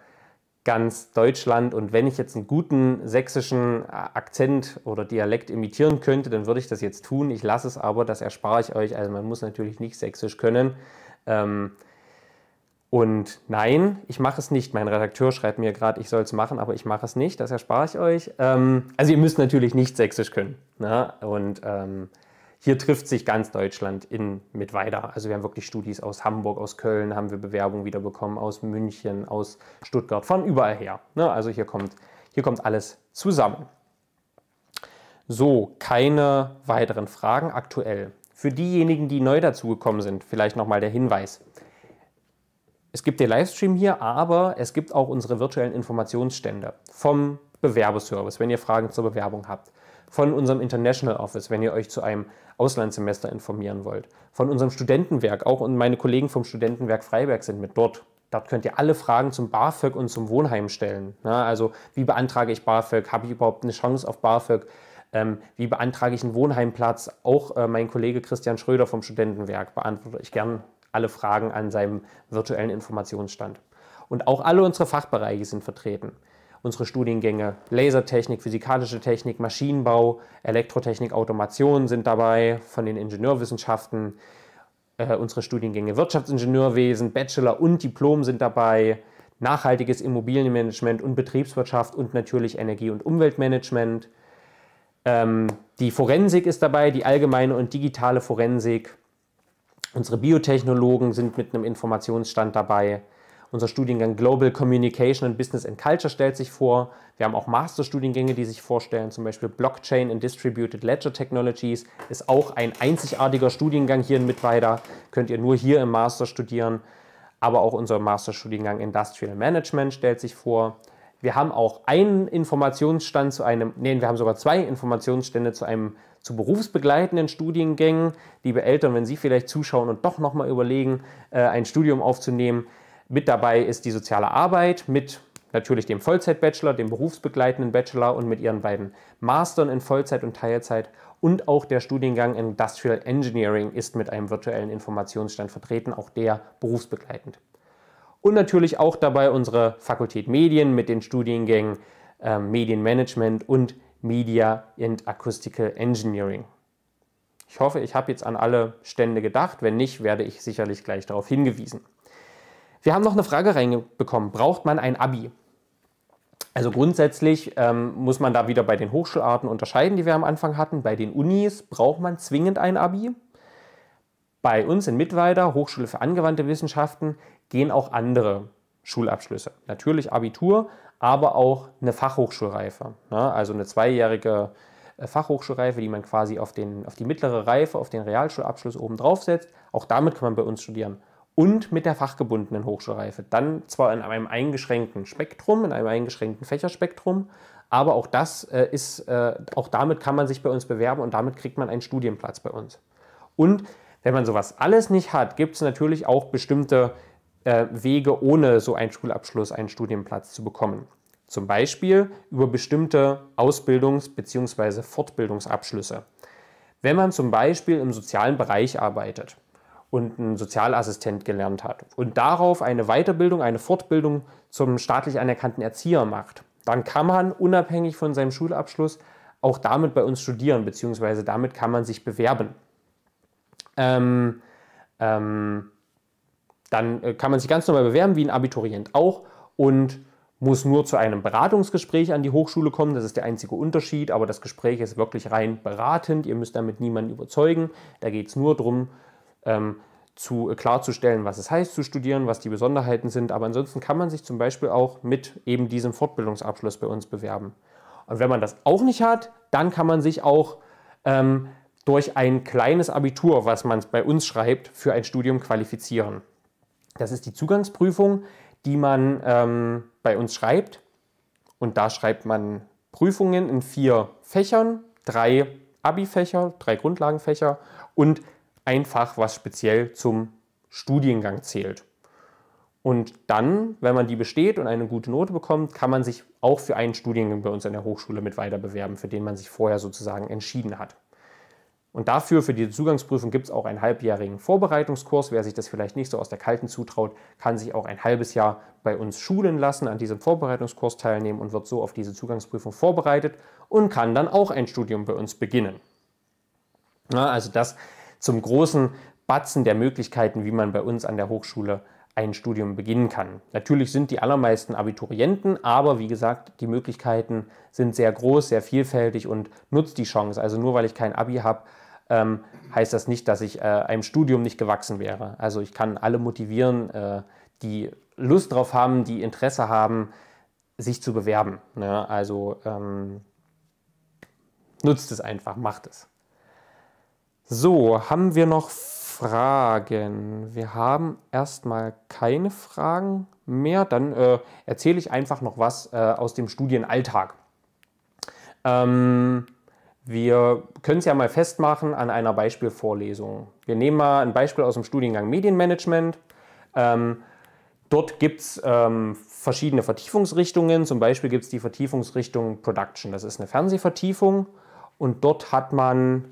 ganz Deutschland. Und wenn ich jetzt einen guten sächsischen äh, Akzent oder Dialekt imitieren könnte, dann würde ich das jetzt tun. Ich lasse es aber, das erspare ich euch. Also man muss natürlich nicht sächsisch können. Ähm, und nein, ich mache es nicht. Mein Redakteur schreibt mir gerade, ich soll es machen, aber ich mache es nicht. Das erspare ich euch. Ähm, also ihr müsst natürlich nicht sächsisch können. Ne? Und ähm, hier trifft sich ganz Deutschland in Mittweida. Also wir haben wirklich Studis aus Hamburg, aus Köln, haben wir Bewerbungen wieder bekommen, aus München, aus Stuttgart, von überall her. Ne? Also hier kommt, hier kommt alles zusammen. So, keine weiteren Fragen aktuell. Für diejenigen, die neu dazugekommen sind, vielleicht nochmal der Hinweis. Es gibt den Livestream hier, aber es gibt auch unsere virtuellen Informationsstände vom Bewerbeservice, wenn ihr Fragen zur Bewerbung habt von unserem International Office, wenn ihr euch zu einem Auslandssemester informieren wollt, von unserem Studentenwerk, auch und meine Kollegen vom Studentenwerk Freiberg sind mit dort. Dort könnt ihr alle Fragen zum BAföG und zum Wohnheim stellen. Ja, also wie beantrage ich BAföG? Habe ich überhaupt eine Chance auf BAföG? Ähm, wie beantrage ich einen Wohnheimplatz? Auch äh, mein Kollege Christian Schröder vom Studentenwerk beantworte ich gern alle Fragen an seinem virtuellen Informationsstand. Und auch alle unsere Fachbereiche sind vertreten unsere Studiengänge Lasertechnik, physikalische Technik, Maschinenbau, Elektrotechnik, Automation sind dabei, von den Ingenieurwissenschaften, äh, unsere Studiengänge Wirtschaftsingenieurwesen, Bachelor und Diplom sind dabei, nachhaltiges Immobilienmanagement und Betriebswirtschaft und natürlich Energie- und Umweltmanagement. Ähm, die Forensik ist dabei, die allgemeine und digitale Forensik. Unsere Biotechnologen sind mit einem Informationsstand dabei. Unser Studiengang Global Communication and Business and Culture stellt sich vor. Wir haben auch Masterstudiengänge, die sich vorstellen, zum Beispiel Blockchain and Distributed Ledger Technologies ist auch ein einzigartiger Studiengang hier in Mittweida. Könnt ihr nur hier im Master studieren. Aber auch unser Masterstudiengang Industrial Management stellt sich vor. Wir haben auch einen Informationsstand zu einem, nein, wir haben sogar zwei Informationsstände zu einem zu berufsbegleitenden Studiengängen. Liebe Eltern, wenn Sie vielleicht zuschauen und doch nochmal überlegen, äh, ein Studium aufzunehmen, mit dabei ist die soziale Arbeit mit natürlich dem Vollzeit-Bachelor, dem berufsbegleitenden Bachelor und mit ihren beiden Mastern in Vollzeit und Teilzeit. Und auch der Studiengang Industrial Engineering ist mit einem virtuellen Informationsstand vertreten, auch der berufsbegleitend. Und natürlich auch dabei unsere Fakultät Medien mit den Studiengängen äh, Medienmanagement und Media and Acoustical Engineering. Ich hoffe, ich habe jetzt an alle Stände gedacht. Wenn nicht, werde ich sicherlich gleich darauf hingewiesen. Wir haben noch eine Frage reingekommen. Braucht man ein Abi? Also grundsätzlich ähm, muss man da wieder bei den Hochschularten unterscheiden, die wir am Anfang hatten. Bei den Unis braucht man zwingend ein Abi. Bei uns in Mittweida, Hochschule für angewandte Wissenschaften, gehen auch andere Schulabschlüsse. Natürlich Abitur, aber auch eine Fachhochschulreife. Ne? Also eine zweijährige äh, Fachhochschulreife, die man quasi auf, den, auf die mittlere Reife, auf den Realschulabschluss oben draufsetzt. Auch damit kann man bei uns studieren und mit der fachgebundenen Hochschulreife. Dann zwar in einem eingeschränkten Spektrum, in einem eingeschränkten Fächerspektrum, aber auch das äh, ist, äh, auch damit kann man sich bei uns bewerben und damit kriegt man einen Studienplatz bei uns. Und wenn man sowas alles nicht hat, gibt es natürlich auch bestimmte äh, Wege, ohne so einen Schulabschluss einen Studienplatz zu bekommen. Zum Beispiel über bestimmte Ausbildungs- bzw. Fortbildungsabschlüsse. Wenn man zum Beispiel im sozialen Bereich arbeitet, und ein Sozialassistent gelernt hat und darauf eine Weiterbildung, eine Fortbildung zum staatlich anerkannten Erzieher macht, dann kann man unabhängig von seinem Schulabschluss auch damit bei uns studieren, beziehungsweise damit kann man sich bewerben. Ähm, ähm, dann äh, kann man sich ganz normal bewerben, wie ein Abiturient auch, und muss nur zu einem Beratungsgespräch an die Hochschule kommen. Das ist der einzige Unterschied, aber das Gespräch ist wirklich rein beratend. Ihr müsst damit niemanden überzeugen. Da geht es nur darum, ähm, zu, äh, klarzustellen, was es heißt zu studieren, was die Besonderheiten sind. Aber ansonsten kann man sich zum Beispiel auch mit eben diesem Fortbildungsabschluss bei uns bewerben. Und wenn man das auch nicht hat, dann kann man sich auch ähm, durch ein kleines Abitur, was man bei uns schreibt, für ein Studium qualifizieren. Das ist die Zugangsprüfung, die man ähm, bei uns schreibt. Und da schreibt man Prüfungen in vier Fächern, drei Abi-Fächer, drei Grundlagenfächer und ein Fach, was speziell zum Studiengang zählt. Und dann, wenn man die besteht und eine gute Note bekommt, kann man sich auch für einen Studiengang bei uns an der Hochschule mit weiter bewerben, für den man sich vorher sozusagen entschieden hat. Und dafür, für die Zugangsprüfung, gibt es auch einen halbjährigen Vorbereitungskurs. Wer sich das vielleicht nicht so aus der Kalten zutraut, kann sich auch ein halbes Jahr bei uns schulen lassen, an diesem Vorbereitungskurs teilnehmen und wird so auf diese Zugangsprüfung vorbereitet und kann dann auch ein Studium bei uns beginnen. Na, also das zum großen Batzen der Möglichkeiten, wie man bei uns an der Hochschule ein Studium beginnen kann. Natürlich sind die allermeisten Abiturienten, aber wie gesagt, die Möglichkeiten sind sehr groß, sehr vielfältig und nutzt die Chance. Also nur weil ich kein Abi habe, ähm, heißt das nicht, dass ich äh, einem Studium nicht gewachsen wäre. Also ich kann alle motivieren, äh, die Lust drauf haben, die Interesse haben, sich zu bewerben. Ne? Also ähm, nutzt es einfach, macht es. So, haben wir noch Fragen? Wir haben erstmal keine Fragen mehr. Dann äh, erzähle ich einfach noch was äh, aus dem Studienalltag. Ähm, wir können es ja mal festmachen an einer Beispielvorlesung. Wir nehmen mal ein Beispiel aus dem Studiengang Medienmanagement. Ähm, dort gibt es ähm, verschiedene Vertiefungsrichtungen. Zum Beispiel gibt es die Vertiefungsrichtung Production. Das ist eine Fernsehvertiefung. Und dort hat man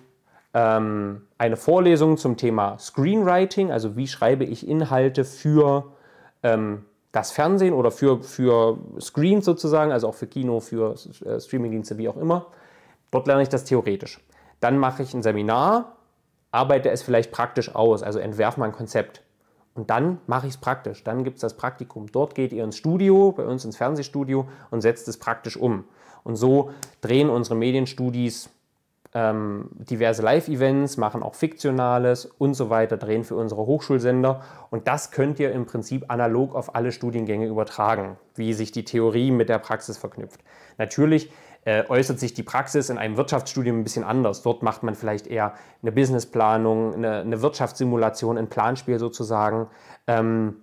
ähm, eine Vorlesung zum Thema Screenwriting, also wie schreibe ich Inhalte für ähm, das Fernsehen oder für, für Screens sozusagen, also auch für Kino, für äh, Streamingdienste, wie auch immer. Dort lerne ich das theoretisch. Dann mache ich ein Seminar, arbeite es vielleicht praktisch aus, also entwerfe mein Konzept. Und dann mache ich es praktisch. Dann gibt es das Praktikum. Dort geht ihr ins Studio, bei uns ins Fernsehstudio und setzt es praktisch um. Und so drehen unsere Medienstudis ähm, diverse Live-Events, machen auch Fiktionales und so weiter, drehen für unsere Hochschulsender. Und das könnt ihr im Prinzip analog auf alle Studiengänge übertragen, wie sich die Theorie mit der Praxis verknüpft. Natürlich äh, äußert sich die Praxis in einem Wirtschaftsstudium ein bisschen anders. Dort macht man vielleicht eher eine Businessplanung, eine, eine Wirtschaftssimulation, ein Planspiel sozusagen. Ähm,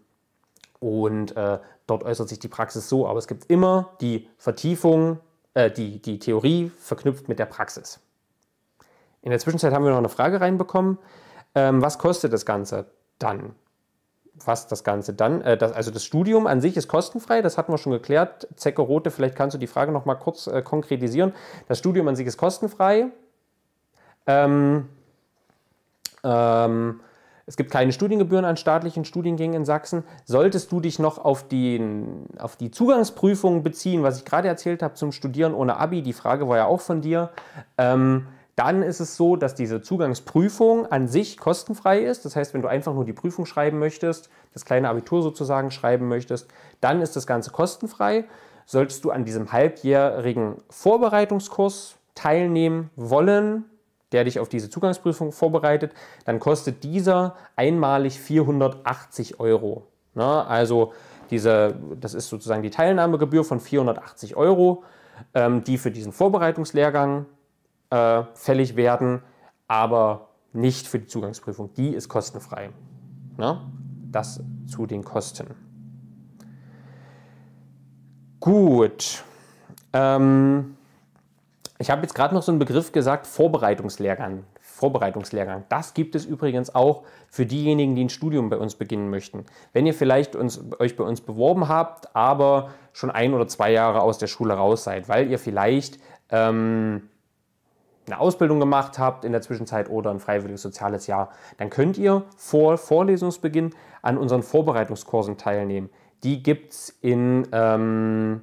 und äh, dort äußert sich die Praxis so. Aber es gibt immer die Vertiefung, äh, die, die Theorie verknüpft mit der Praxis. In der Zwischenzeit haben wir noch eine Frage reinbekommen. Ähm, was kostet das Ganze dann? Was das Ganze dann? Äh, das, also das Studium an sich ist kostenfrei, das hatten wir schon geklärt. Zecke Rote, vielleicht kannst du die Frage noch mal kurz äh, konkretisieren. Das Studium an sich ist kostenfrei. Ähm, ähm, es gibt keine Studiengebühren an staatlichen Studiengängen in Sachsen. Solltest du dich noch auf, den, auf die Zugangsprüfung beziehen, was ich gerade erzählt habe zum Studieren ohne Abi, die Frage war ja auch von dir, ähm, dann ist es so, dass diese Zugangsprüfung an sich kostenfrei ist. Das heißt, wenn du einfach nur die Prüfung schreiben möchtest, das kleine Abitur sozusagen schreiben möchtest, dann ist das Ganze kostenfrei. Solltest du an diesem halbjährigen Vorbereitungskurs teilnehmen wollen, der dich auf diese Zugangsprüfung vorbereitet, dann kostet dieser einmalig 480 Euro. Na, also diese, das ist sozusagen die Teilnahmegebühr von 480 Euro, ähm, die für diesen Vorbereitungslehrgang äh, fällig werden, aber nicht für die Zugangsprüfung. Die ist kostenfrei. Na? Ne? Das zu den Kosten. Gut. Ähm, ich habe jetzt gerade noch so einen Begriff gesagt, Vorbereitungslehrgang. Vorbereitungslehrgang. Das gibt es übrigens auch für diejenigen, die ein Studium bei uns beginnen möchten. Wenn ihr vielleicht uns, euch bei uns beworben habt, aber schon ein oder zwei Jahre aus der Schule raus seid, weil ihr vielleicht ähm, eine Ausbildung gemacht habt in der Zwischenzeit oder ein freiwilliges soziales Jahr, dann könnt ihr vor Vorlesungsbeginn an unseren Vorbereitungskursen teilnehmen. Die gibt es in, ähm,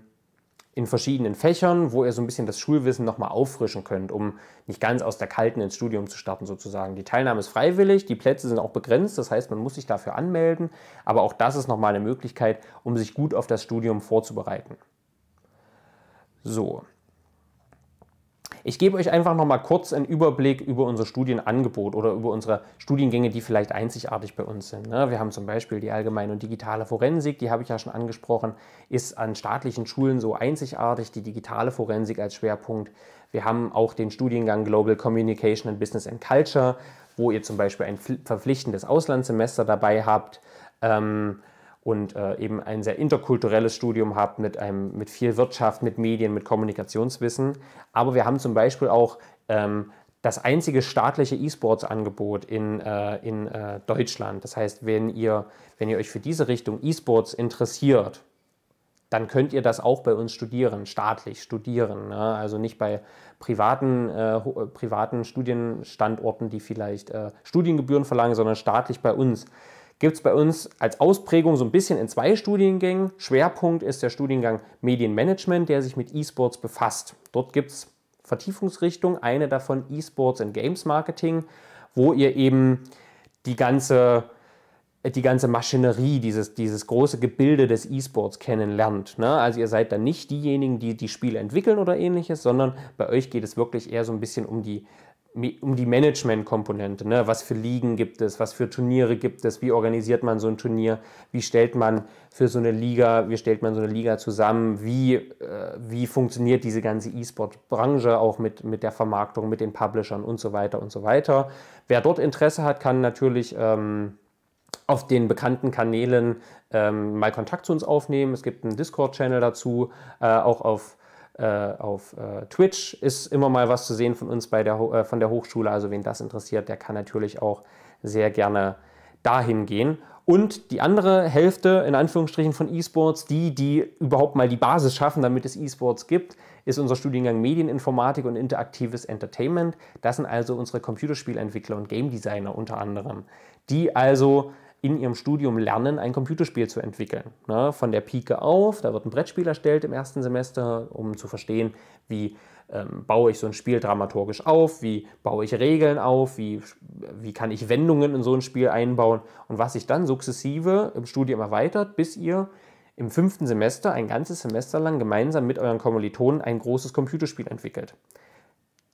in verschiedenen Fächern, wo ihr so ein bisschen das Schulwissen nochmal auffrischen könnt, um nicht ganz aus der Kalten ins Studium zu starten sozusagen. Die Teilnahme ist freiwillig, die Plätze sind auch begrenzt, das heißt, man muss sich dafür anmelden, aber auch das ist nochmal eine Möglichkeit, um sich gut auf das Studium vorzubereiten. So, ich gebe euch einfach noch mal kurz einen Überblick über unser Studienangebot oder über unsere Studiengänge, die vielleicht einzigartig bei uns sind. Ne? Wir haben zum Beispiel die allgemeine und digitale Forensik, die habe ich ja schon angesprochen, ist an staatlichen Schulen so einzigartig, die digitale Forensik als Schwerpunkt. Wir haben auch den Studiengang Global Communication and Business and Culture, wo ihr zum Beispiel ein verpflichtendes Auslandssemester dabei habt. Ähm, und äh, eben ein sehr interkulturelles Studium habt mit, einem, mit viel Wirtschaft, mit Medien, mit Kommunikationswissen. Aber wir haben zum Beispiel auch ähm, das einzige staatliche E-Sports-Angebot in, äh, in äh, Deutschland. Das heißt, wenn ihr, wenn ihr euch für diese Richtung E-Sports interessiert, dann könnt ihr das auch bei uns studieren, staatlich studieren. Ne? Also nicht bei privaten, äh, äh privaten Studienstandorten, die vielleicht äh, Studiengebühren verlangen, sondern staatlich bei uns gibt es bei uns als Ausprägung so ein bisschen in zwei Studiengängen. Schwerpunkt ist der Studiengang Medienmanagement, der sich mit E-Sports befasst. Dort gibt es Vertiefungsrichtungen, eine davon E-Sports and Games Marketing, wo ihr eben die ganze, die ganze Maschinerie, dieses, dieses große Gebilde des E-Sports kennenlernt. Ne? Also ihr seid dann nicht diejenigen, die die Spiele entwickeln oder ähnliches, sondern bei euch geht es wirklich eher so ein bisschen um die um die Management-Komponente. Ne? Was für Ligen gibt es? Was für Turniere gibt es? Wie organisiert man so ein Turnier? Wie stellt man für so eine Liga, wie stellt man so eine Liga zusammen? Wie, äh, wie funktioniert diese ganze E-Sport-Branche auch mit, mit der Vermarktung, mit den Publishern und so weiter und so weiter? Wer dort Interesse hat, kann natürlich ähm, auf den bekannten Kanälen ähm, mal Kontakt zu uns aufnehmen. Es gibt einen Discord-Channel dazu, äh, auch auf äh, auf äh, Twitch ist immer mal was zu sehen von uns bei der, äh, von der Hochschule. Also wen das interessiert, der kann natürlich auch sehr gerne dahin gehen. Und die andere Hälfte, in Anführungsstrichen, von E-Sports, die, die überhaupt mal die Basis schaffen, damit es E-Sports gibt, ist unser Studiengang Medieninformatik und interaktives Entertainment. Das sind also unsere Computerspielentwickler und Game Designer unter anderem, die also in ihrem Studium lernen, ein Computerspiel zu entwickeln. Ne? Von der Pike auf, da wird ein Brettspiel erstellt im ersten Semester, um zu verstehen, wie ähm, baue ich so ein Spiel dramaturgisch auf, wie baue ich Regeln auf, wie, wie kann ich Wendungen in so ein Spiel einbauen und was sich dann sukzessive im Studium erweitert, bis ihr im fünften Semester ein ganzes Semester lang gemeinsam mit euren Kommilitonen ein großes Computerspiel entwickelt.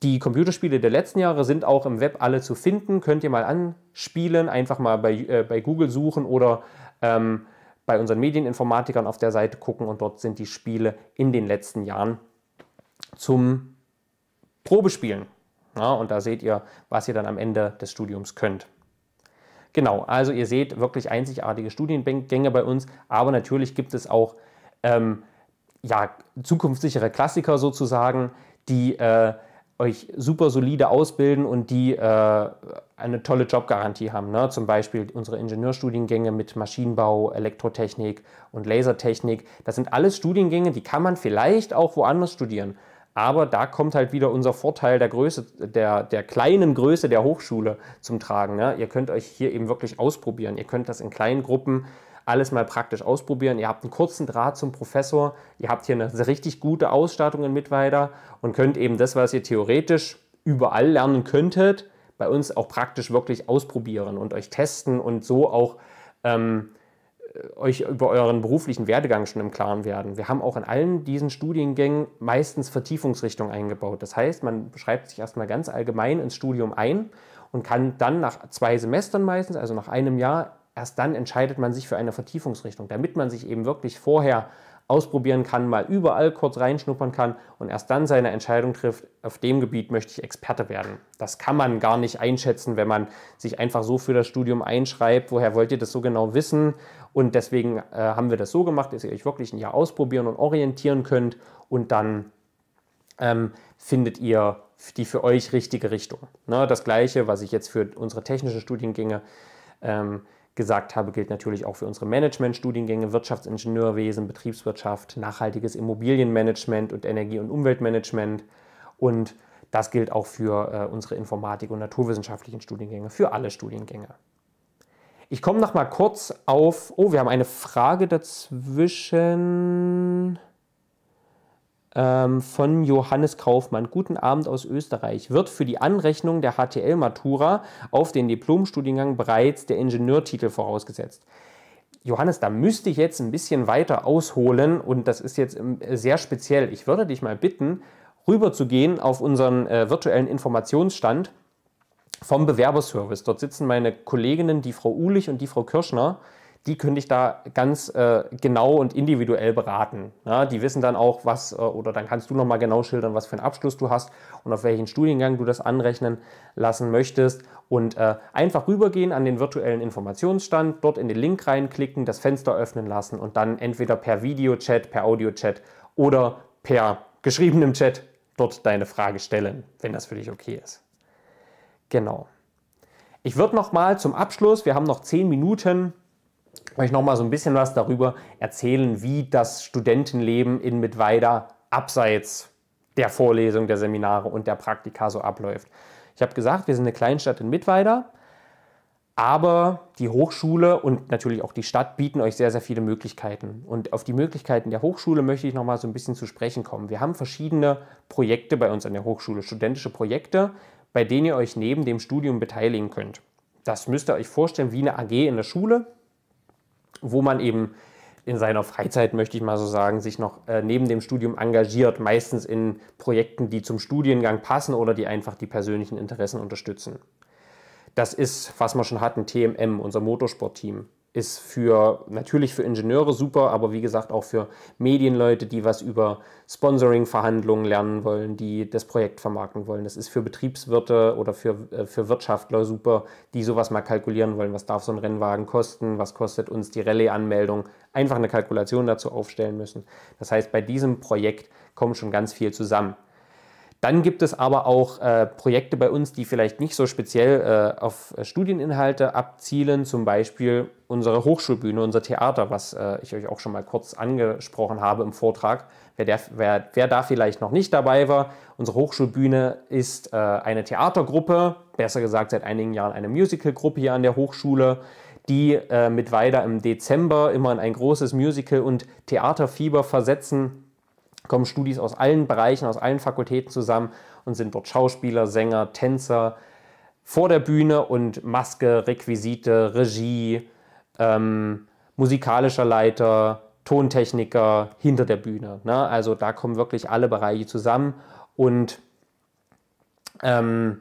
Die Computerspiele der letzten Jahre sind auch im Web alle zu finden. Könnt ihr mal anspielen, einfach mal bei, äh, bei Google suchen oder ähm, bei unseren Medieninformatikern auf der Seite gucken und dort sind die Spiele in den letzten Jahren zum Probespielen. Ja, und da seht ihr, was ihr dann am Ende des Studiums könnt. Genau, also ihr seht wirklich einzigartige Studiengänge bei uns, aber natürlich gibt es auch ähm, ja, zukunftssichere Klassiker sozusagen, die äh, euch super solide ausbilden und die äh, eine tolle Jobgarantie haben. Ne? Zum Beispiel unsere Ingenieurstudiengänge mit Maschinenbau, Elektrotechnik und Lasertechnik. Das sind alles Studiengänge, die kann man vielleicht auch woanders studieren. Aber da kommt halt wieder unser Vorteil der Größe, der, der kleinen Größe der Hochschule zum Tragen. Ne? Ihr könnt euch hier eben wirklich ausprobieren. Ihr könnt das in kleinen Gruppen alles mal praktisch ausprobieren. Ihr habt einen kurzen Draht zum Professor, ihr habt hier eine richtig gute Ausstattung in Mittweida und könnt eben das, was ihr theoretisch überall lernen könntet, bei uns auch praktisch wirklich ausprobieren und euch testen und so auch ähm, äh, euch über euren beruflichen Werdegang schon im Klaren werden. Wir haben auch in allen diesen Studiengängen meistens Vertiefungsrichtungen eingebaut. Das heißt, man schreibt sich erstmal ganz allgemein ins Studium ein und kann dann nach zwei Semestern meistens, also nach einem Jahr, erst dann entscheidet man sich für eine Vertiefungsrichtung, damit man sich eben wirklich vorher ausprobieren kann, mal überall kurz reinschnuppern kann und erst dann seine Entscheidung trifft, auf dem Gebiet möchte ich Experte werden. Das kann man gar nicht einschätzen, wenn man sich einfach so für das Studium einschreibt, woher wollt ihr das so genau wissen und deswegen äh, haben wir das so gemacht, dass ihr euch wirklich ein Jahr ausprobieren und orientieren könnt und dann ähm, findet ihr die für euch richtige Richtung. Ne, das gleiche, was ich jetzt für unsere technischen Studiengänge ähm, gesagt habe, gilt natürlich auch für unsere Management-Studiengänge, Wirtschaftsingenieurwesen, Betriebswirtschaft, nachhaltiges Immobilienmanagement und Energie- und Umweltmanagement. Und das gilt auch für äh, unsere Informatik- und naturwissenschaftlichen Studiengänge, für alle Studiengänge. Ich komme noch mal kurz auf. Oh, wir haben eine Frage dazwischen ähm, von Johannes Kaufmann. Guten Abend aus Österreich. Wird für die Anrechnung der HTL-Matura auf den Diplomstudiengang bereits der Ingenieurtitel vorausgesetzt? Johannes, da müsste ich jetzt ein bisschen weiter ausholen und das ist jetzt ähm, sehr speziell. Ich würde dich mal bitten, rüberzugehen auf unseren äh, virtuellen Informationsstand vom Bewerberservice. Dort sitzen meine Kolleginnen, die Frau Uhlich und die Frau Kirschner die könnte ich da ganz äh, genau und individuell beraten. Ja, die wissen dann auch, was, äh, oder dann kannst du nochmal genau schildern, was für einen Abschluss du hast und auf welchen Studiengang du das anrechnen lassen möchtest. Und äh, einfach rübergehen an den virtuellen Informationsstand, dort in den Link reinklicken, das Fenster öffnen lassen und dann entweder per Videochat, per Audiochat oder per geschriebenem Chat dort deine Frage stellen, wenn das für dich okay ist. Genau. Ich würde nochmal zum Abschluss, wir haben noch zehn Minuten, euch noch mal so ein bisschen was darüber erzählen, wie das Studentenleben in Mittweida abseits der Vorlesung, der Seminare und der Praktika so abläuft. Ich habe gesagt, wir sind eine Kleinstadt in Mittweida, aber die Hochschule und natürlich auch die Stadt bieten euch sehr, sehr viele Möglichkeiten. Und auf die Möglichkeiten der Hochschule möchte ich noch mal so ein bisschen zu sprechen kommen. Wir haben verschiedene Projekte bei uns an der Hochschule, studentische Projekte, bei denen ihr euch neben dem Studium beteiligen könnt. Das müsst ihr euch vorstellen wie eine AG in der Schule wo man eben in seiner Freizeit, möchte ich mal so sagen, sich noch äh, neben dem Studium engagiert, meistens in Projekten, die zum Studiengang passen oder die einfach die persönlichen Interessen unterstützen. Das ist, was wir schon hatten, TMM, unser Motorsportteam ist für natürlich für Ingenieure super, aber wie gesagt auch für Medienleute, die was über Sponsoring-Verhandlungen lernen wollen, die das Projekt vermarkten wollen. Das ist für Betriebswirte oder für, äh, für Wirtschaftler super, die sowas mal kalkulieren wollen. Was darf so ein Rennwagen kosten? Was kostet uns die Rallye-Anmeldung? Einfach eine Kalkulation dazu aufstellen müssen. Das heißt, bei diesem Projekt kommt schon ganz viel zusammen. Dann gibt es aber auch äh, Projekte bei uns, die vielleicht nicht so speziell äh, auf äh, Studieninhalte abzielen, zum Beispiel unsere Hochschulbühne, unser Theater, was äh, ich euch auch schon mal kurz angesprochen habe im Vortrag. Wer, der, wer, wer da vielleicht noch nicht dabei war, unsere Hochschulbühne ist äh, eine Theatergruppe, besser gesagt seit einigen Jahren eine Musicalgruppe hier an der Hochschule, die äh, mit Weida im Dezember immer in ein großes Musical- und Theaterfieber versetzen kommen Studis aus allen Bereichen, aus allen Fakultäten zusammen und sind dort Schauspieler, Sänger, Tänzer vor der Bühne und Maske, Requisite, Regie, ähm, musikalischer Leiter, Tontechniker hinter der Bühne. Ne? Also da kommen wirklich alle Bereiche zusammen und ähm,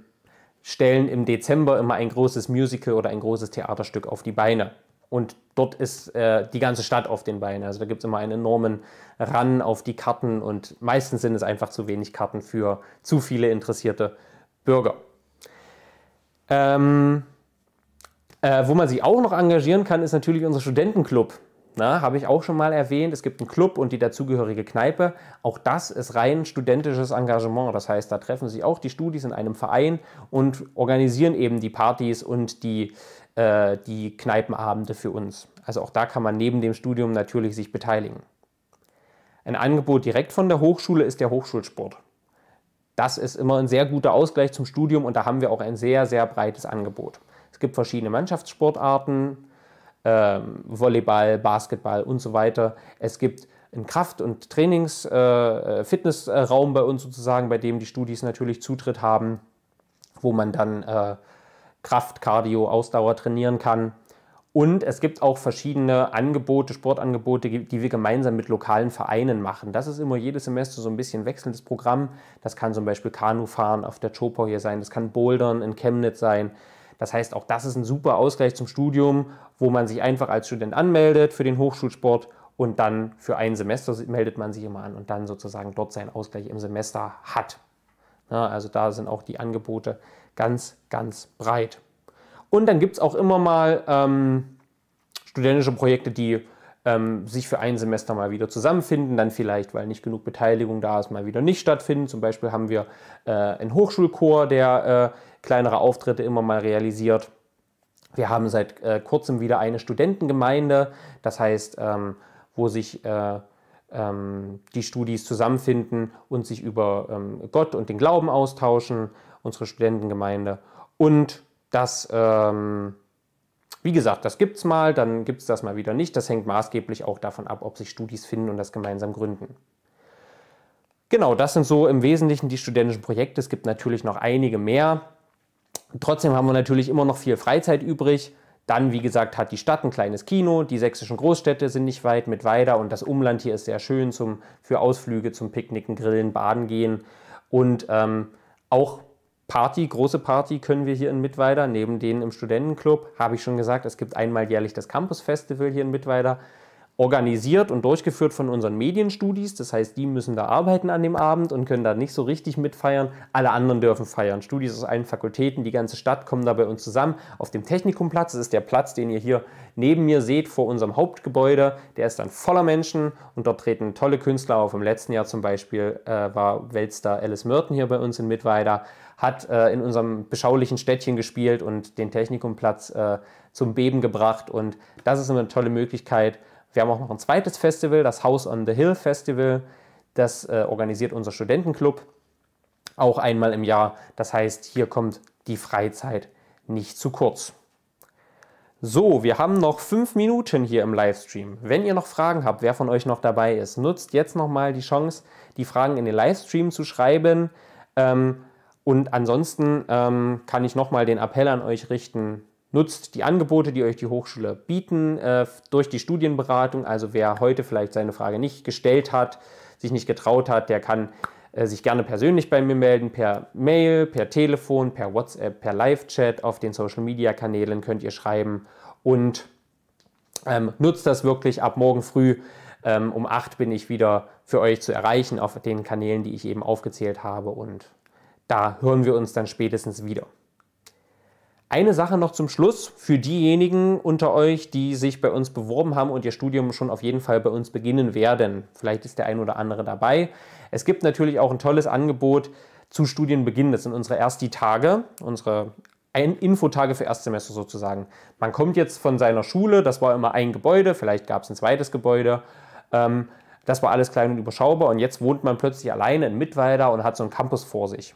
stellen im Dezember immer ein großes Musical oder ein großes Theaterstück auf die Beine. Und dort ist äh, die ganze Stadt auf den Beinen. Also da gibt es immer einen enormen Run auf die Karten und meistens sind es einfach zu wenig Karten für zu viele interessierte Bürger. Ähm, äh, wo man sich auch noch engagieren kann, ist natürlich unser Studentenclub. Na, habe ich auch schon mal erwähnt. Es gibt einen Club und die dazugehörige Kneipe. Auch das ist rein studentisches Engagement. Das heißt, da treffen sich auch die Studis in einem Verein und organisieren eben die Partys und die äh, die Kneipenabende für uns. Also auch da kann man neben dem Studium natürlich sich beteiligen. Ein Angebot direkt von der Hochschule ist der Hochschulsport. Das ist immer ein sehr guter Ausgleich zum Studium und da haben wir auch ein sehr, sehr breites Angebot. Es gibt verschiedene Mannschaftssportarten, ähm, Volleyball, Basketball und so weiter. Es gibt einen Kraft- und Trainings-Fitnessraum äh, äh bei uns sozusagen, bei dem die Studis natürlich Zutritt haben, wo man dann äh, Kraft, Cardio, Ausdauer trainieren kann. Und es gibt auch verschiedene Angebote, Sportangebote, die wir gemeinsam mit lokalen Vereinen machen. Das ist immer jedes Semester so ein bisschen wechselndes Programm. Das kann zum Beispiel Kanufahren auf der Chopo hier sein, das kann Bouldern in Chemnitz sein. Das heißt, auch das ist ein super Ausgleich zum Studium, wo man sich einfach als Student anmeldet für den Hochschulsport und dann für ein Semester meldet man sich immer an und dann sozusagen dort seinen Ausgleich im Semester hat. Na, also da sind auch die Angebote ganz, ganz breit. Und dann gibt es auch immer mal ähm, studentische Projekte, die ähm, sich für ein Semester mal wieder zusammenfinden, dann vielleicht, weil nicht genug Beteiligung da ist, mal wieder nicht stattfinden. Zum Beispiel haben wir äh, einen Hochschulchor, der äh, kleinere Auftritte immer mal realisiert. Wir haben seit äh, kurzem wieder eine Studentengemeinde, das heißt, ähm, wo sich äh, ähm, die Studis zusammenfinden und sich über ähm, Gott und den Glauben austauschen unsere Studentengemeinde. Und das, ähm, wie gesagt, das gibt es mal, dann gibt es das mal wieder nicht. Das hängt maßgeblich auch davon ab, ob sich Studis finden und das gemeinsam gründen. Genau, das sind so im Wesentlichen die studentischen Projekte. Es gibt natürlich noch einige mehr. Trotzdem haben wir natürlich immer noch viel Freizeit übrig. Dann, wie gesagt, hat die Stadt ein kleines Kino. Die sächsischen Großstädte sind nicht weit mit Weida und das Umland hier ist sehr schön zum, für Ausflüge, zum Picknicken, Grillen, Baden gehen. Und ähm, auch Party, große Party können wir hier in Mittweida, neben denen im Studentenclub. Habe ich schon gesagt, es gibt einmal jährlich das Campus Festival hier in Mittweida, organisiert und durchgeführt von unseren Medienstudis. Das heißt, die müssen da arbeiten an dem Abend und können da nicht so richtig mitfeiern. Alle anderen dürfen feiern. Studis aus allen Fakultäten, die ganze Stadt kommen da bei uns zusammen. Auf dem Technikumplatz, das ist der Platz, den ihr hier neben mir seht, vor unserem Hauptgebäude, der ist dann voller Menschen und dort treten tolle Künstler auf. Im letzten Jahr zum Beispiel äh, war Weltstar Alice Merton hier bei uns in Mittweida hat äh, in unserem beschaulichen Städtchen gespielt und den Technikumplatz äh, zum Beben gebracht. Und das ist eine tolle Möglichkeit. Wir haben auch noch ein zweites Festival, das House on the Hill Festival. Das äh, organisiert unser Studentenclub auch einmal im Jahr. Das heißt, hier kommt die Freizeit nicht zu kurz. So, wir haben noch fünf Minuten hier im Livestream. Wenn ihr noch Fragen habt, wer von euch noch dabei ist, nutzt jetzt nochmal die Chance, die Fragen in den Livestream zu schreiben. Ähm, und ansonsten ähm, kann ich nochmal den Appell an euch richten, nutzt die Angebote, die euch die Hochschule bieten, äh, durch die Studienberatung. Also wer heute vielleicht seine Frage nicht gestellt hat, sich nicht getraut hat, der kann äh, sich gerne persönlich bei mir melden, per Mail, per Telefon, per WhatsApp, per Live-Chat. Auf den Social-Media-Kanälen könnt ihr schreiben und ähm, nutzt das wirklich ab morgen früh. Ähm, um 8 bin ich wieder für euch zu erreichen auf den Kanälen, die ich eben aufgezählt habe und da hören wir uns dann spätestens wieder. Eine Sache noch zum Schluss für diejenigen unter euch, die sich bei uns beworben haben und ihr Studium schon auf jeden Fall bei uns beginnen werden. Vielleicht ist der ein oder andere dabei. Es gibt natürlich auch ein tolles Angebot zu Studienbeginn. Das sind unsere Ersti-Tage, unsere Infotage für Erstsemester sozusagen. Man kommt jetzt von seiner Schule, das war immer ein Gebäude, vielleicht gab es ein zweites Gebäude. Ähm, das war alles klein und überschaubar und jetzt wohnt man plötzlich alleine in Mittweida und hat so einen Campus vor sich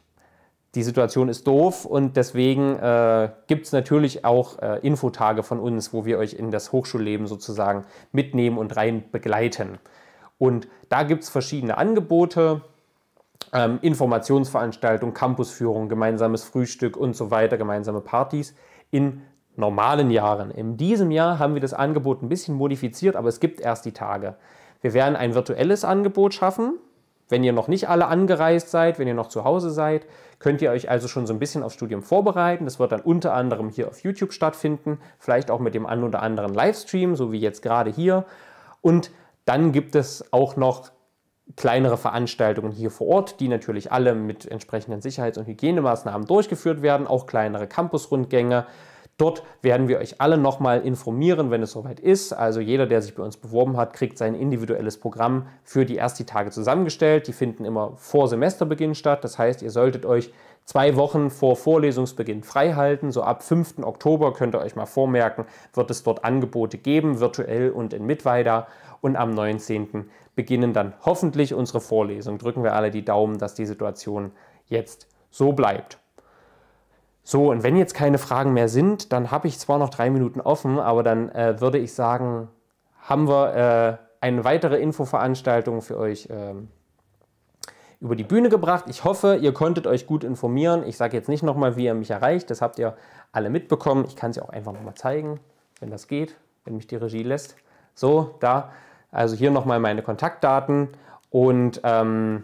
die Situation ist doof und deswegen äh, gibt es natürlich auch äh, Infotage von uns, wo wir euch in das Hochschulleben sozusagen mitnehmen und rein begleiten. Und da gibt es verschiedene Angebote, ähm, Informationsveranstaltungen, Campusführung, gemeinsames Frühstück und so weiter, gemeinsame Partys in normalen Jahren. In diesem Jahr haben wir das Angebot ein bisschen modifiziert, aber es gibt erst die Tage. Wir werden ein virtuelles Angebot schaffen, wenn ihr noch nicht alle angereist seid, wenn ihr noch zu Hause seid Könnt ihr euch also schon so ein bisschen aufs Studium vorbereiten. Das wird dann unter anderem hier auf YouTube stattfinden, vielleicht auch mit dem einen oder anderen Livestream, so wie jetzt gerade hier. Und dann gibt es auch noch kleinere Veranstaltungen hier vor Ort, die natürlich alle mit entsprechenden Sicherheits- und Hygienemaßnahmen durchgeführt werden, auch kleinere Campusrundgänge. rundgänge Dort werden wir euch alle nochmal informieren, wenn es soweit ist. Also jeder, der sich bei uns beworben hat, kriegt sein individuelles Programm für die ersten tage zusammengestellt. Die finden immer vor Semesterbeginn statt. Das heißt, ihr solltet euch zwei Wochen vor Vorlesungsbeginn freihalten. So ab 5. Oktober könnt ihr euch mal vormerken, wird es dort Angebote geben, virtuell und in Mittweida. Und am 19. beginnen dann hoffentlich unsere Vorlesungen. Drücken wir alle die Daumen, dass die Situation jetzt so bleibt. So, und wenn jetzt keine Fragen mehr sind, dann habe ich zwar noch drei Minuten offen, aber dann äh, würde ich sagen, haben wir äh, eine weitere Infoveranstaltung für euch ähm, über die Bühne gebracht. Ich hoffe, ihr konntet euch gut informieren. Ich sage jetzt nicht nochmal, wie ihr mich erreicht. Das habt ihr alle mitbekommen. Ich kann es ja auch einfach nochmal zeigen, wenn das geht, wenn mich die Regie lässt. So, da. Also hier nochmal meine Kontaktdaten und ähm,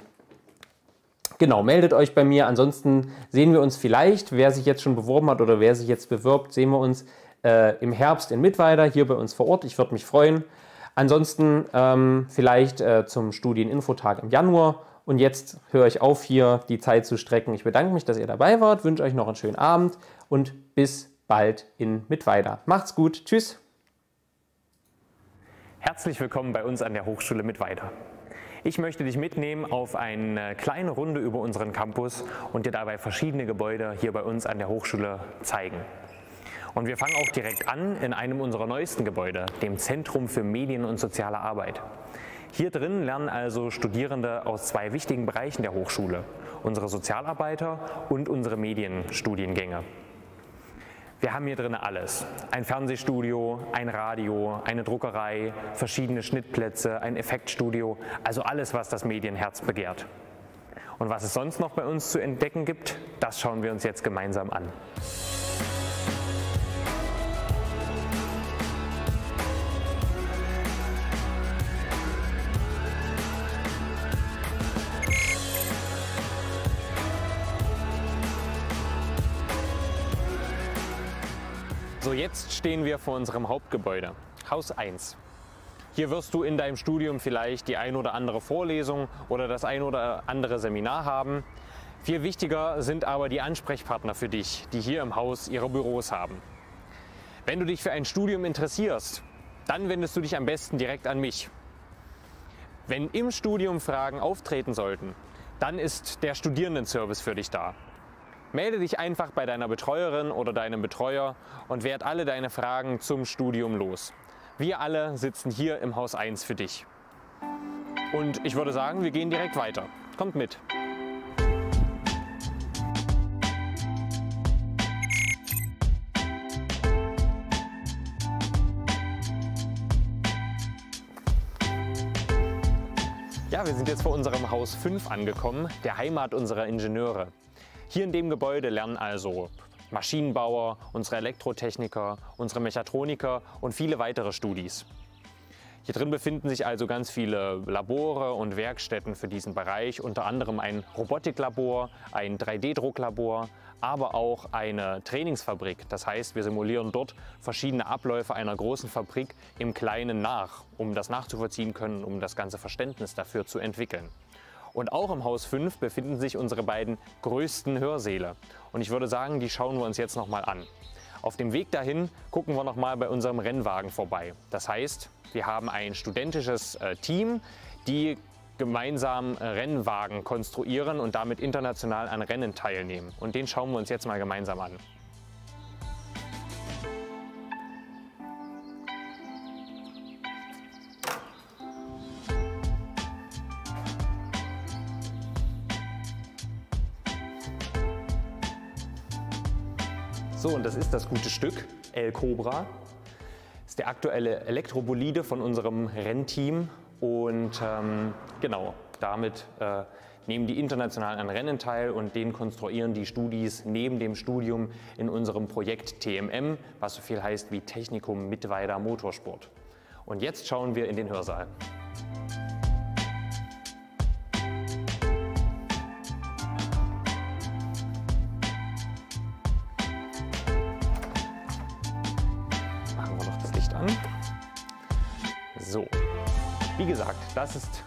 Genau, meldet euch bei mir. Ansonsten sehen wir uns vielleicht, wer sich jetzt schon beworben hat oder wer sich jetzt bewirbt, sehen wir uns äh, im Herbst in Mittweida hier bei uns vor Ort. Ich würde mich freuen. Ansonsten ähm, vielleicht äh, zum Studieninfotag im Januar. Und jetzt höre ich auf, hier die Zeit zu strecken. Ich bedanke mich, dass ihr dabei wart, wünsche euch noch einen schönen Abend und bis bald in Mittweida. Macht's gut. Tschüss. Herzlich willkommen bei uns an der Hochschule Mittweida. Ich möchte dich mitnehmen auf eine kleine Runde über unseren Campus und dir dabei verschiedene Gebäude hier bei uns an der Hochschule zeigen. Und wir fangen auch direkt an in einem unserer neuesten Gebäude, dem Zentrum für Medien und soziale Arbeit. Hier drin lernen also Studierende aus zwei wichtigen Bereichen der Hochschule, unsere Sozialarbeiter und unsere Medienstudiengänge. Wir haben hier drin alles. Ein Fernsehstudio, ein Radio, eine Druckerei, verschiedene Schnittplätze, ein Effektstudio, also alles, was das Medienherz begehrt. Und was es sonst noch bei uns zu entdecken gibt, das schauen wir uns jetzt gemeinsam an. jetzt stehen wir vor unserem Hauptgebäude, Haus 1. Hier wirst du in deinem Studium vielleicht die ein oder andere Vorlesung oder das ein oder andere Seminar haben. Viel wichtiger sind aber die Ansprechpartner für dich, die hier im Haus ihre Büros haben. Wenn du dich für ein Studium interessierst, dann wendest du dich am besten direkt an mich. Wenn im Studium Fragen auftreten sollten, dann ist der Studierendenservice für dich da. Melde dich einfach bei deiner Betreuerin oder deinem Betreuer und werd alle deine Fragen zum Studium los. Wir alle sitzen hier im Haus 1 für dich. Und ich würde sagen, wir gehen direkt weiter. Kommt mit. Ja, wir sind jetzt vor unserem Haus 5 angekommen, der Heimat unserer Ingenieure. Hier in dem Gebäude lernen also Maschinenbauer, unsere Elektrotechniker, unsere Mechatroniker und viele weitere Studis. Hier drin befinden sich also ganz viele Labore und Werkstätten für diesen Bereich, unter anderem ein Robotiklabor, ein 3D-Drucklabor, aber auch eine Trainingsfabrik. Das heißt, wir simulieren dort verschiedene Abläufe einer großen Fabrik im Kleinen nach, um das nachzuvollziehen können, um das ganze Verständnis dafür zu entwickeln. Und auch im Haus 5 befinden sich unsere beiden größten Hörsäle. Und ich würde sagen, die schauen wir uns jetzt nochmal an. Auf dem Weg dahin gucken wir nochmal bei unserem Rennwagen vorbei. Das heißt, wir haben ein studentisches äh, Team, die gemeinsam äh, Rennwagen konstruieren und damit international an Rennen teilnehmen. Und den schauen wir uns jetzt mal gemeinsam an. und das ist das gute Stück, El Cobra. Das ist der aktuelle Elektrobolide von unserem Rennteam und ähm, genau, damit äh, nehmen die internationalen an Rennen teil und den konstruieren die Studis neben dem Studium in unserem Projekt TMM, was so viel heißt wie Technikum Mittweider Motorsport. Und jetzt schauen wir in den Hörsaal. Wie gesagt, das ist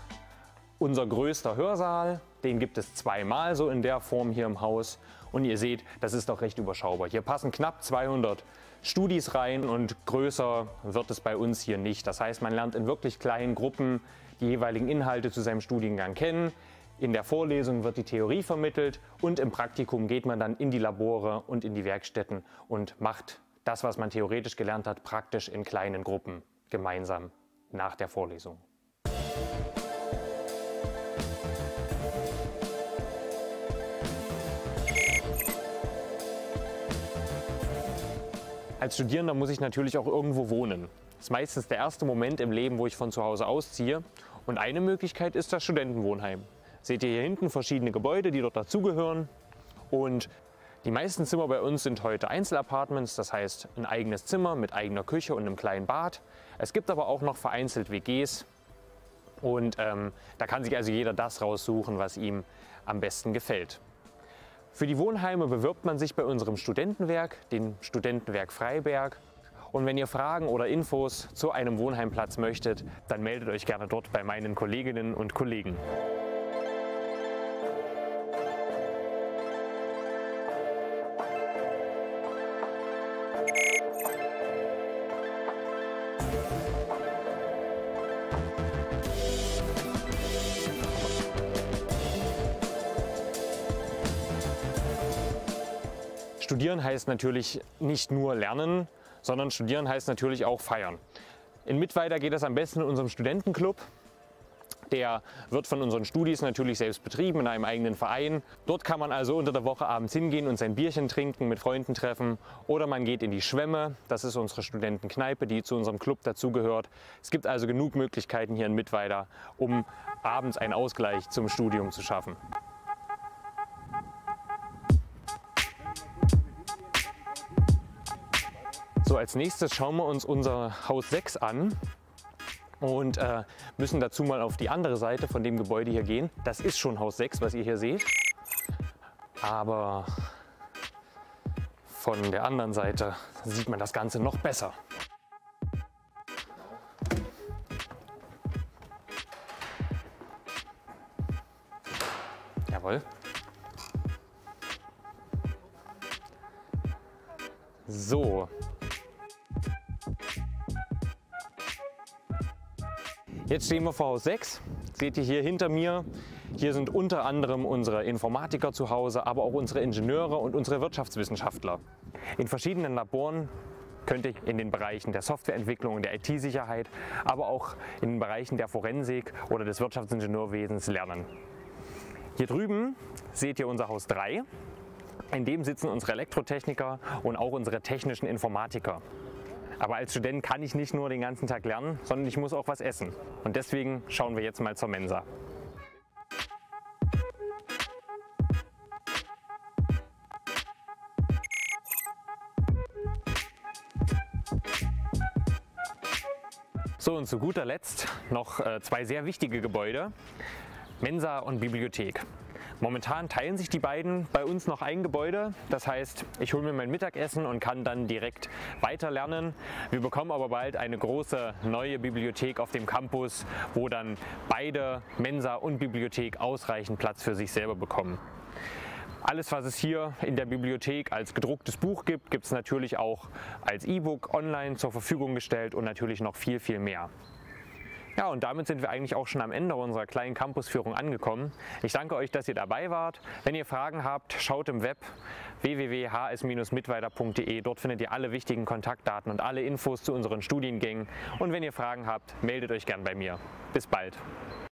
unser größter Hörsaal. Den gibt es zweimal so in der Form hier im Haus. Und ihr seht, das ist doch recht überschaubar. Hier passen knapp 200 Studis rein und größer wird es bei uns hier nicht. Das heißt, man lernt in wirklich kleinen Gruppen die jeweiligen Inhalte zu seinem Studiengang kennen. In der Vorlesung wird die Theorie vermittelt und im Praktikum geht man dann in die Labore und in die Werkstätten und macht das, was man theoretisch gelernt hat, praktisch in kleinen Gruppen gemeinsam nach der Vorlesung. Als Studierender muss ich natürlich auch irgendwo wohnen. Das ist meistens der erste Moment im Leben, wo ich von zu Hause ausziehe. Und eine Möglichkeit ist das Studentenwohnheim. Seht ihr hier hinten verschiedene Gebäude, die dort dazugehören. Und die meisten Zimmer bei uns sind heute Einzelapartments, das heißt ein eigenes Zimmer mit eigener Küche und einem kleinen Bad. Es gibt aber auch noch vereinzelt WGs. Und ähm, da kann sich also jeder das raussuchen, was ihm am besten gefällt. Für die Wohnheime bewirbt man sich bei unserem Studentenwerk, dem Studentenwerk Freiberg. Und wenn ihr Fragen oder Infos zu einem Wohnheimplatz möchtet, dann meldet euch gerne dort bei meinen Kolleginnen und Kollegen. Studieren heißt natürlich nicht nur lernen, sondern studieren heißt natürlich auch feiern. In Mittweida geht das am besten in unserem Studentenclub. Der wird von unseren Studis natürlich selbst betrieben in einem eigenen Verein. Dort kann man also unter der Woche abends hingehen und sein Bierchen trinken, mit Freunden treffen. Oder man geht in die Schwemme. Das ist unsere Studentenkneipe, die zu unserem Club dazugehört. Es gibt also genug Möglichkeiten hier in Mittweida, um abends einen Ausgleich zum Studium zu schaffen. So, als nächstes schauen wir uns unser Haus 6 an und äh, müssen dazu mal auf die andere Seite von dem Gebäude hier gehen. Das ist schon Haus 6, was ihr hier seht, aber von der anderen Seite sieht man das Ganze noch besser. Jawohl. So, Jetzt stehen wir vor Haus 6. Seht ihr hier hinter mir, hier sind unter anderem unsere Informatiker zu Hause, aber auch unsere Ingenieure und unsere Wirtschaftswissenschaftler. In verschiedenen Laboren könnt ihr in den Bereichen der Softwareentwicklung und der IT-Sicherheit, aber auch in den Bereichen der Forensik oder des Wirtschaftsingenieurwesens lernen. Hier drüben seht ihr unser Haus 3. In dem sitzen unsere Elektrotechniker und auch unsere technischen Informatiker. Aber als Student kann ich nicht nur den ganzen Tag lernen, sondern ich muss auch was essen. Und deswegen schauen wir jetzt mal zur Mensa. So und zu guter Letzt noch äh, zwei sehr wichtige Gebäude, Mensa und Bibliothek. Momentan teilen sich die beiden bei uns noch ein Gebäude. Das heißt, ich hole mir mein Mittagessen und kann dann direkt weiter lernen. Wir bekommen aber bald eine große neue Bibliothek auf dem Campus, wo dann beide Mensa und Bibliothek ausreichend Platz für sich selber bekommen. Alles, was es hier in der Bibliothek als gedrucktes Buch gibt, gibt es natürlich auch als E-Book online zur Verfügung gestellt und natürlich noch viel, viel mehr. Ja, und damit sind wir eigentlich auch schon am Ende unserer kleinen Campusführung angekommen. Ich danke euch, dass ihr dabei wart. Wenn ihr Fragen habt, schaut im Web wwwhs mitweiterde Dort findet ihr alle wichtigen Kontaktdaten und alle Infos zu unseren Studiengängen. Und wenn ihr Fragen habt, meldet euch gern bei mir. Bis bald.